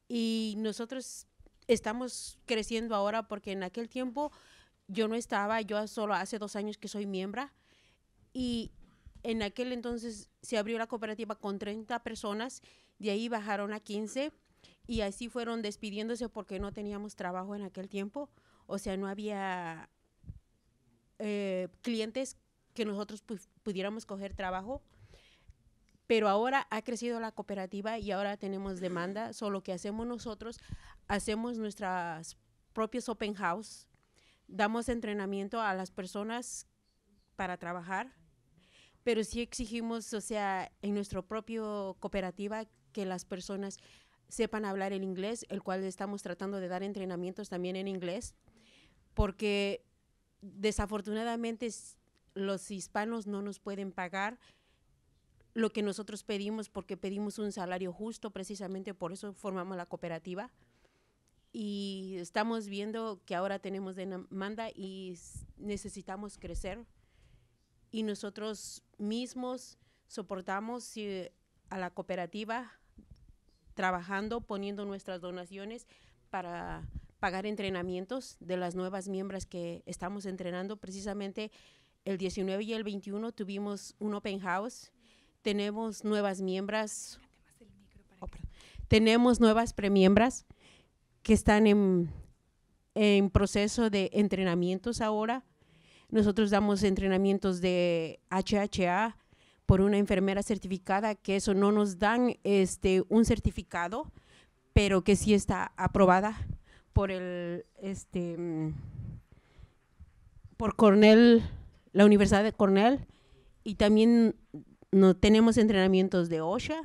y nosotros estamos creciendo ahora porque en aquel tiempo yo no estaba, yo solo hace dos años que soy miembro y en aquel entonces se abrió la cooperativa con 30 personas, de ahí bajaron a 15 y así fueron despidiéndose porque no teníamos trabajo en aquel tiempo, o sea, no había eh, clientes que nosotros pudiéramos coger trabajo. Pero ahora ha crecido la cooperativa y ahora tenemos demanda. Solo que hacemos nosotros, hacemos nuestras propias open house, damos entrenamiento a las personas para trabajar pero sí exigimos, o sea, en nuestra propia cooperativa que las personas sepan hablar el inglés, el cual estamos tratando de dar entrenamientos también en inglés, porque desafortunadamente los hispanos no nos pueden pagar lo que nosotros pedimos porque pedimos un salario justo, precisamente por eso formamos la cooperativa. Y estamos viendo que ahora tenemos demanda y necesitamos crecer y nosotros mismos soportamos eh, a la cooperativa trabajando, poniendo nuestras donaciones para pagar entrenamientos de las nuevas miembros que estamos entrenando. Precisamente el 19 y el 21 tuvimos un open house. Tenemos nuevas miembros. Oh, tenemos nuevas premiembras que están en proceso de entrenamientos ahora nosotros damos entrenamientos de HHA por una enfermera certificada, que eso no nos dan este, un certificado, pero que sí está aprobada por el, este, mm, por Cornell, la Universidad de Cornell, y también no, tenemos entrenamientos de OSHA,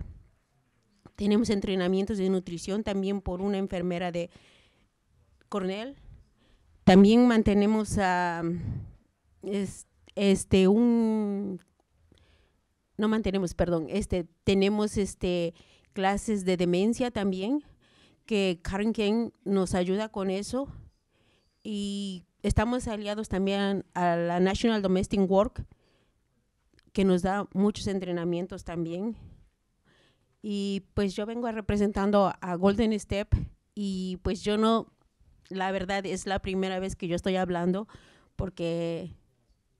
tenemos entrenamientos de nutrición también por una enfermera de Cornell. También mantenemos a es, este, un, no mantenemos, perdón, este, tenemos este, clases de demencia también, que Karen Ken nos ayuda con eso. Y estamos aliados también a la National Domestic Work, que nos da muchos entrenamientos también. Y pues yo vengo representando a Golden Step y pues yo no, la verdad es la primera vez que yo estoy hablando porque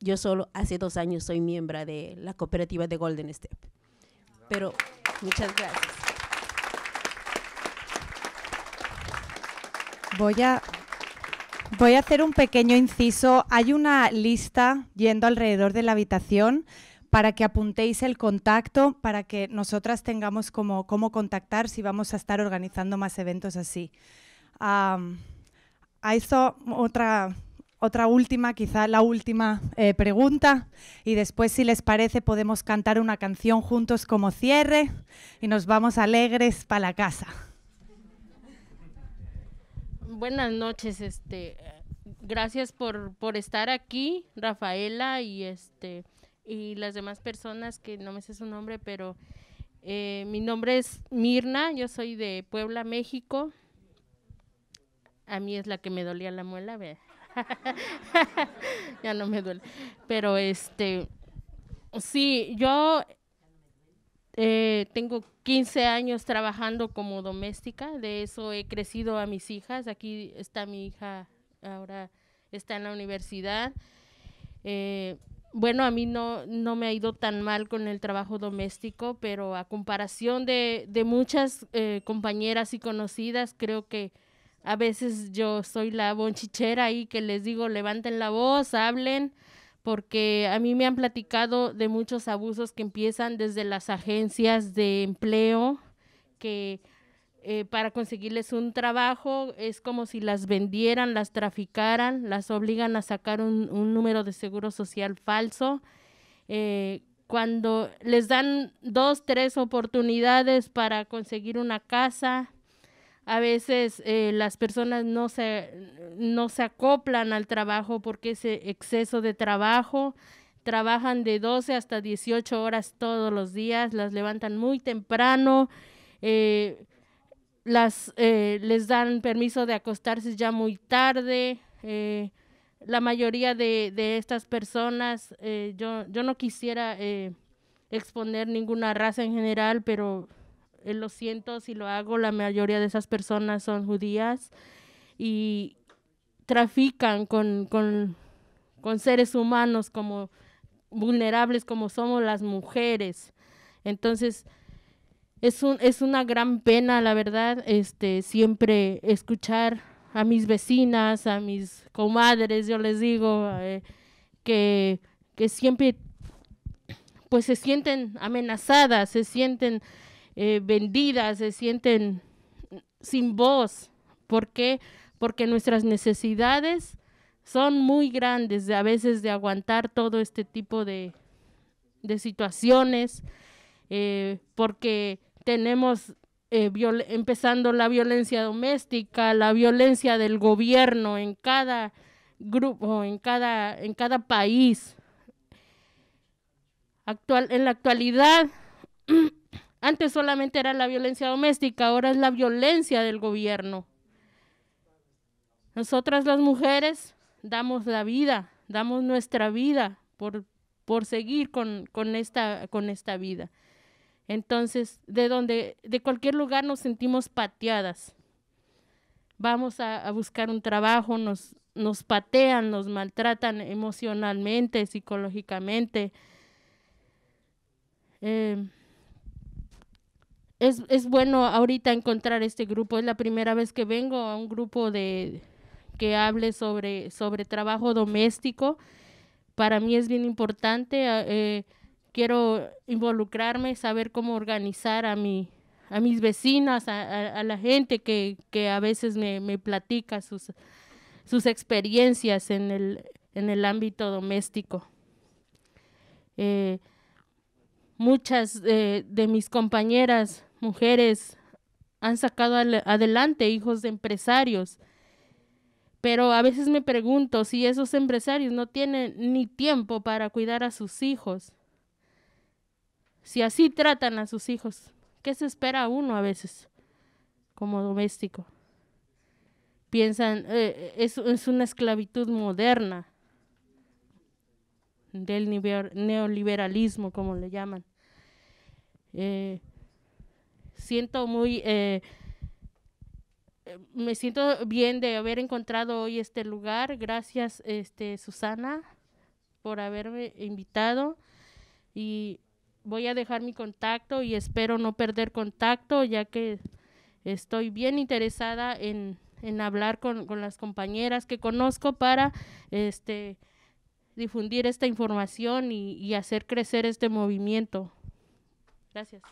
yo solo hace dos años soy miembro de la cooperativa de Golden Step. Pero muchas gracias. Voy a, voy a hacer un pequeño inciso. Hay una lista yendo alrededor de la habitación para que apuntéis el contacto, para que nosotras tengamos como cómo contactar si vamos a estar organizando más eventos así. Um, hay otra otra última, quizá la última eh, pregunta, y después, si les parece, podemos cantar una canción juntos como cierre y nos vamos alegres para la casa. Buenas noches, este, gracias por, por, estar aquí, Rafaela y este y las demás personas que no me sé su nombre, pero eh, mi nombre es Mirna, yo soy de Puebla, México. A mí es la que me dolía la muela, <laughs> ya no me duele. Pero este, sí, yo eh, tengo 15 años trabajando como doméstica, de eso he crecido a mis hijas. Aquí está mi hija, ahora está en la universidad. Eh, bueno, a mí no, no me ha ido tan mal con el trabajo doméstico, pero a comparación de, muchas eh, compañeras y conocidas, creo que a veces yo soy la bonchichera y que les digo, levanten la voz, hablen, porque a mí me han platicado de muchos abusos que empiezan desde las agencias de empleo, que eh, para conseguirles un trabajo es como si las vendieran, las traficaran, las obligan a sacar un, número de seguro social falso. Eh, cuando les dan dos, tres oportunidades para conseguir una casa, a veces eh, las personas no se, no se acoplan al trabajo porque es exceso de trabajo, trabajan de 12 hasta 18 horas todos los días, las levantan muy temprano, eh, las, eh, les dan permiso de acostarse ya muy tarde. la mayoría de, estas personas, yo, yo no quisiera exponer ninguna raza en general, pero eh, lo siento si lo hago, la mayoría de esas personas son judías y trafican con, con, con seres humanos como vulnerables como somos las mujeres. Entonces, es, un, es una gran pena, la verdad, este, siempre escuchar a mis vecinas, a mis comadres, yo les digo, eh, que, que siempre pues se sienten amenazadas, se sienten eh, vendidas, se sienten sin voz. ¿Por qué? Porque nuestras necesidades son muy grandes, a veces de aguantar todo este tipo de, situaciones, eh, porque tenemos eh, empezando la violencia doméstica, la violencia del gobierno en cada grupo, en cada, en cada país. Actual, en la actualidad <clears throat> Antes solamente era la violencia doméstica, ahora es la violencia del gobierno. Nosotras las mujeres damos la vida, damos nuestra vida por, por seguir con, con, esta, con esta vida. Entonces, de donde, de cualquier lugar nos sentimos pateadas. Vamos a, buscar un trabajo, nos, nos patean, nos maltratan emocionalmente, psicológicamente. Eh, es, bueno ahorita encontrar este grupo. Es la primera vez que vengo a un grupo de que hable sobre, sobre trabajo doméstico. Para mí es bien importante. Ah, eh, quiero involucrarme, saber cómo organizar a, mi, a mis vecinas, a, la gente que, a veces me, platica sus, sus experiencias en el, en el ámbito doméstico. Eh, muchas eh, de mis compañeras mujeres han sacado adelante, hijos de empresarios. Pero a veces me pregunto si esos empresarios no tienen ni tiempo para cuidar a sus hijos. Si así tratan a sus hijos, ¿qué se espera uno a veces como doméstico? Piensan, eh, es, una esclavitud moderna del neoliberalismo, como le llaman. Eh, siento muy... Eh, me siento bien de haber encontrado hoy este lugar. Gracias, este, Susana, por haberme invitado. Y voy a dejar mi contacto y espero no perder contacto, ya que estoy bien interesada en, hablar con, las compañeras que conozco para este, difundir esta información y hacer crecer este movimiento. Gracias.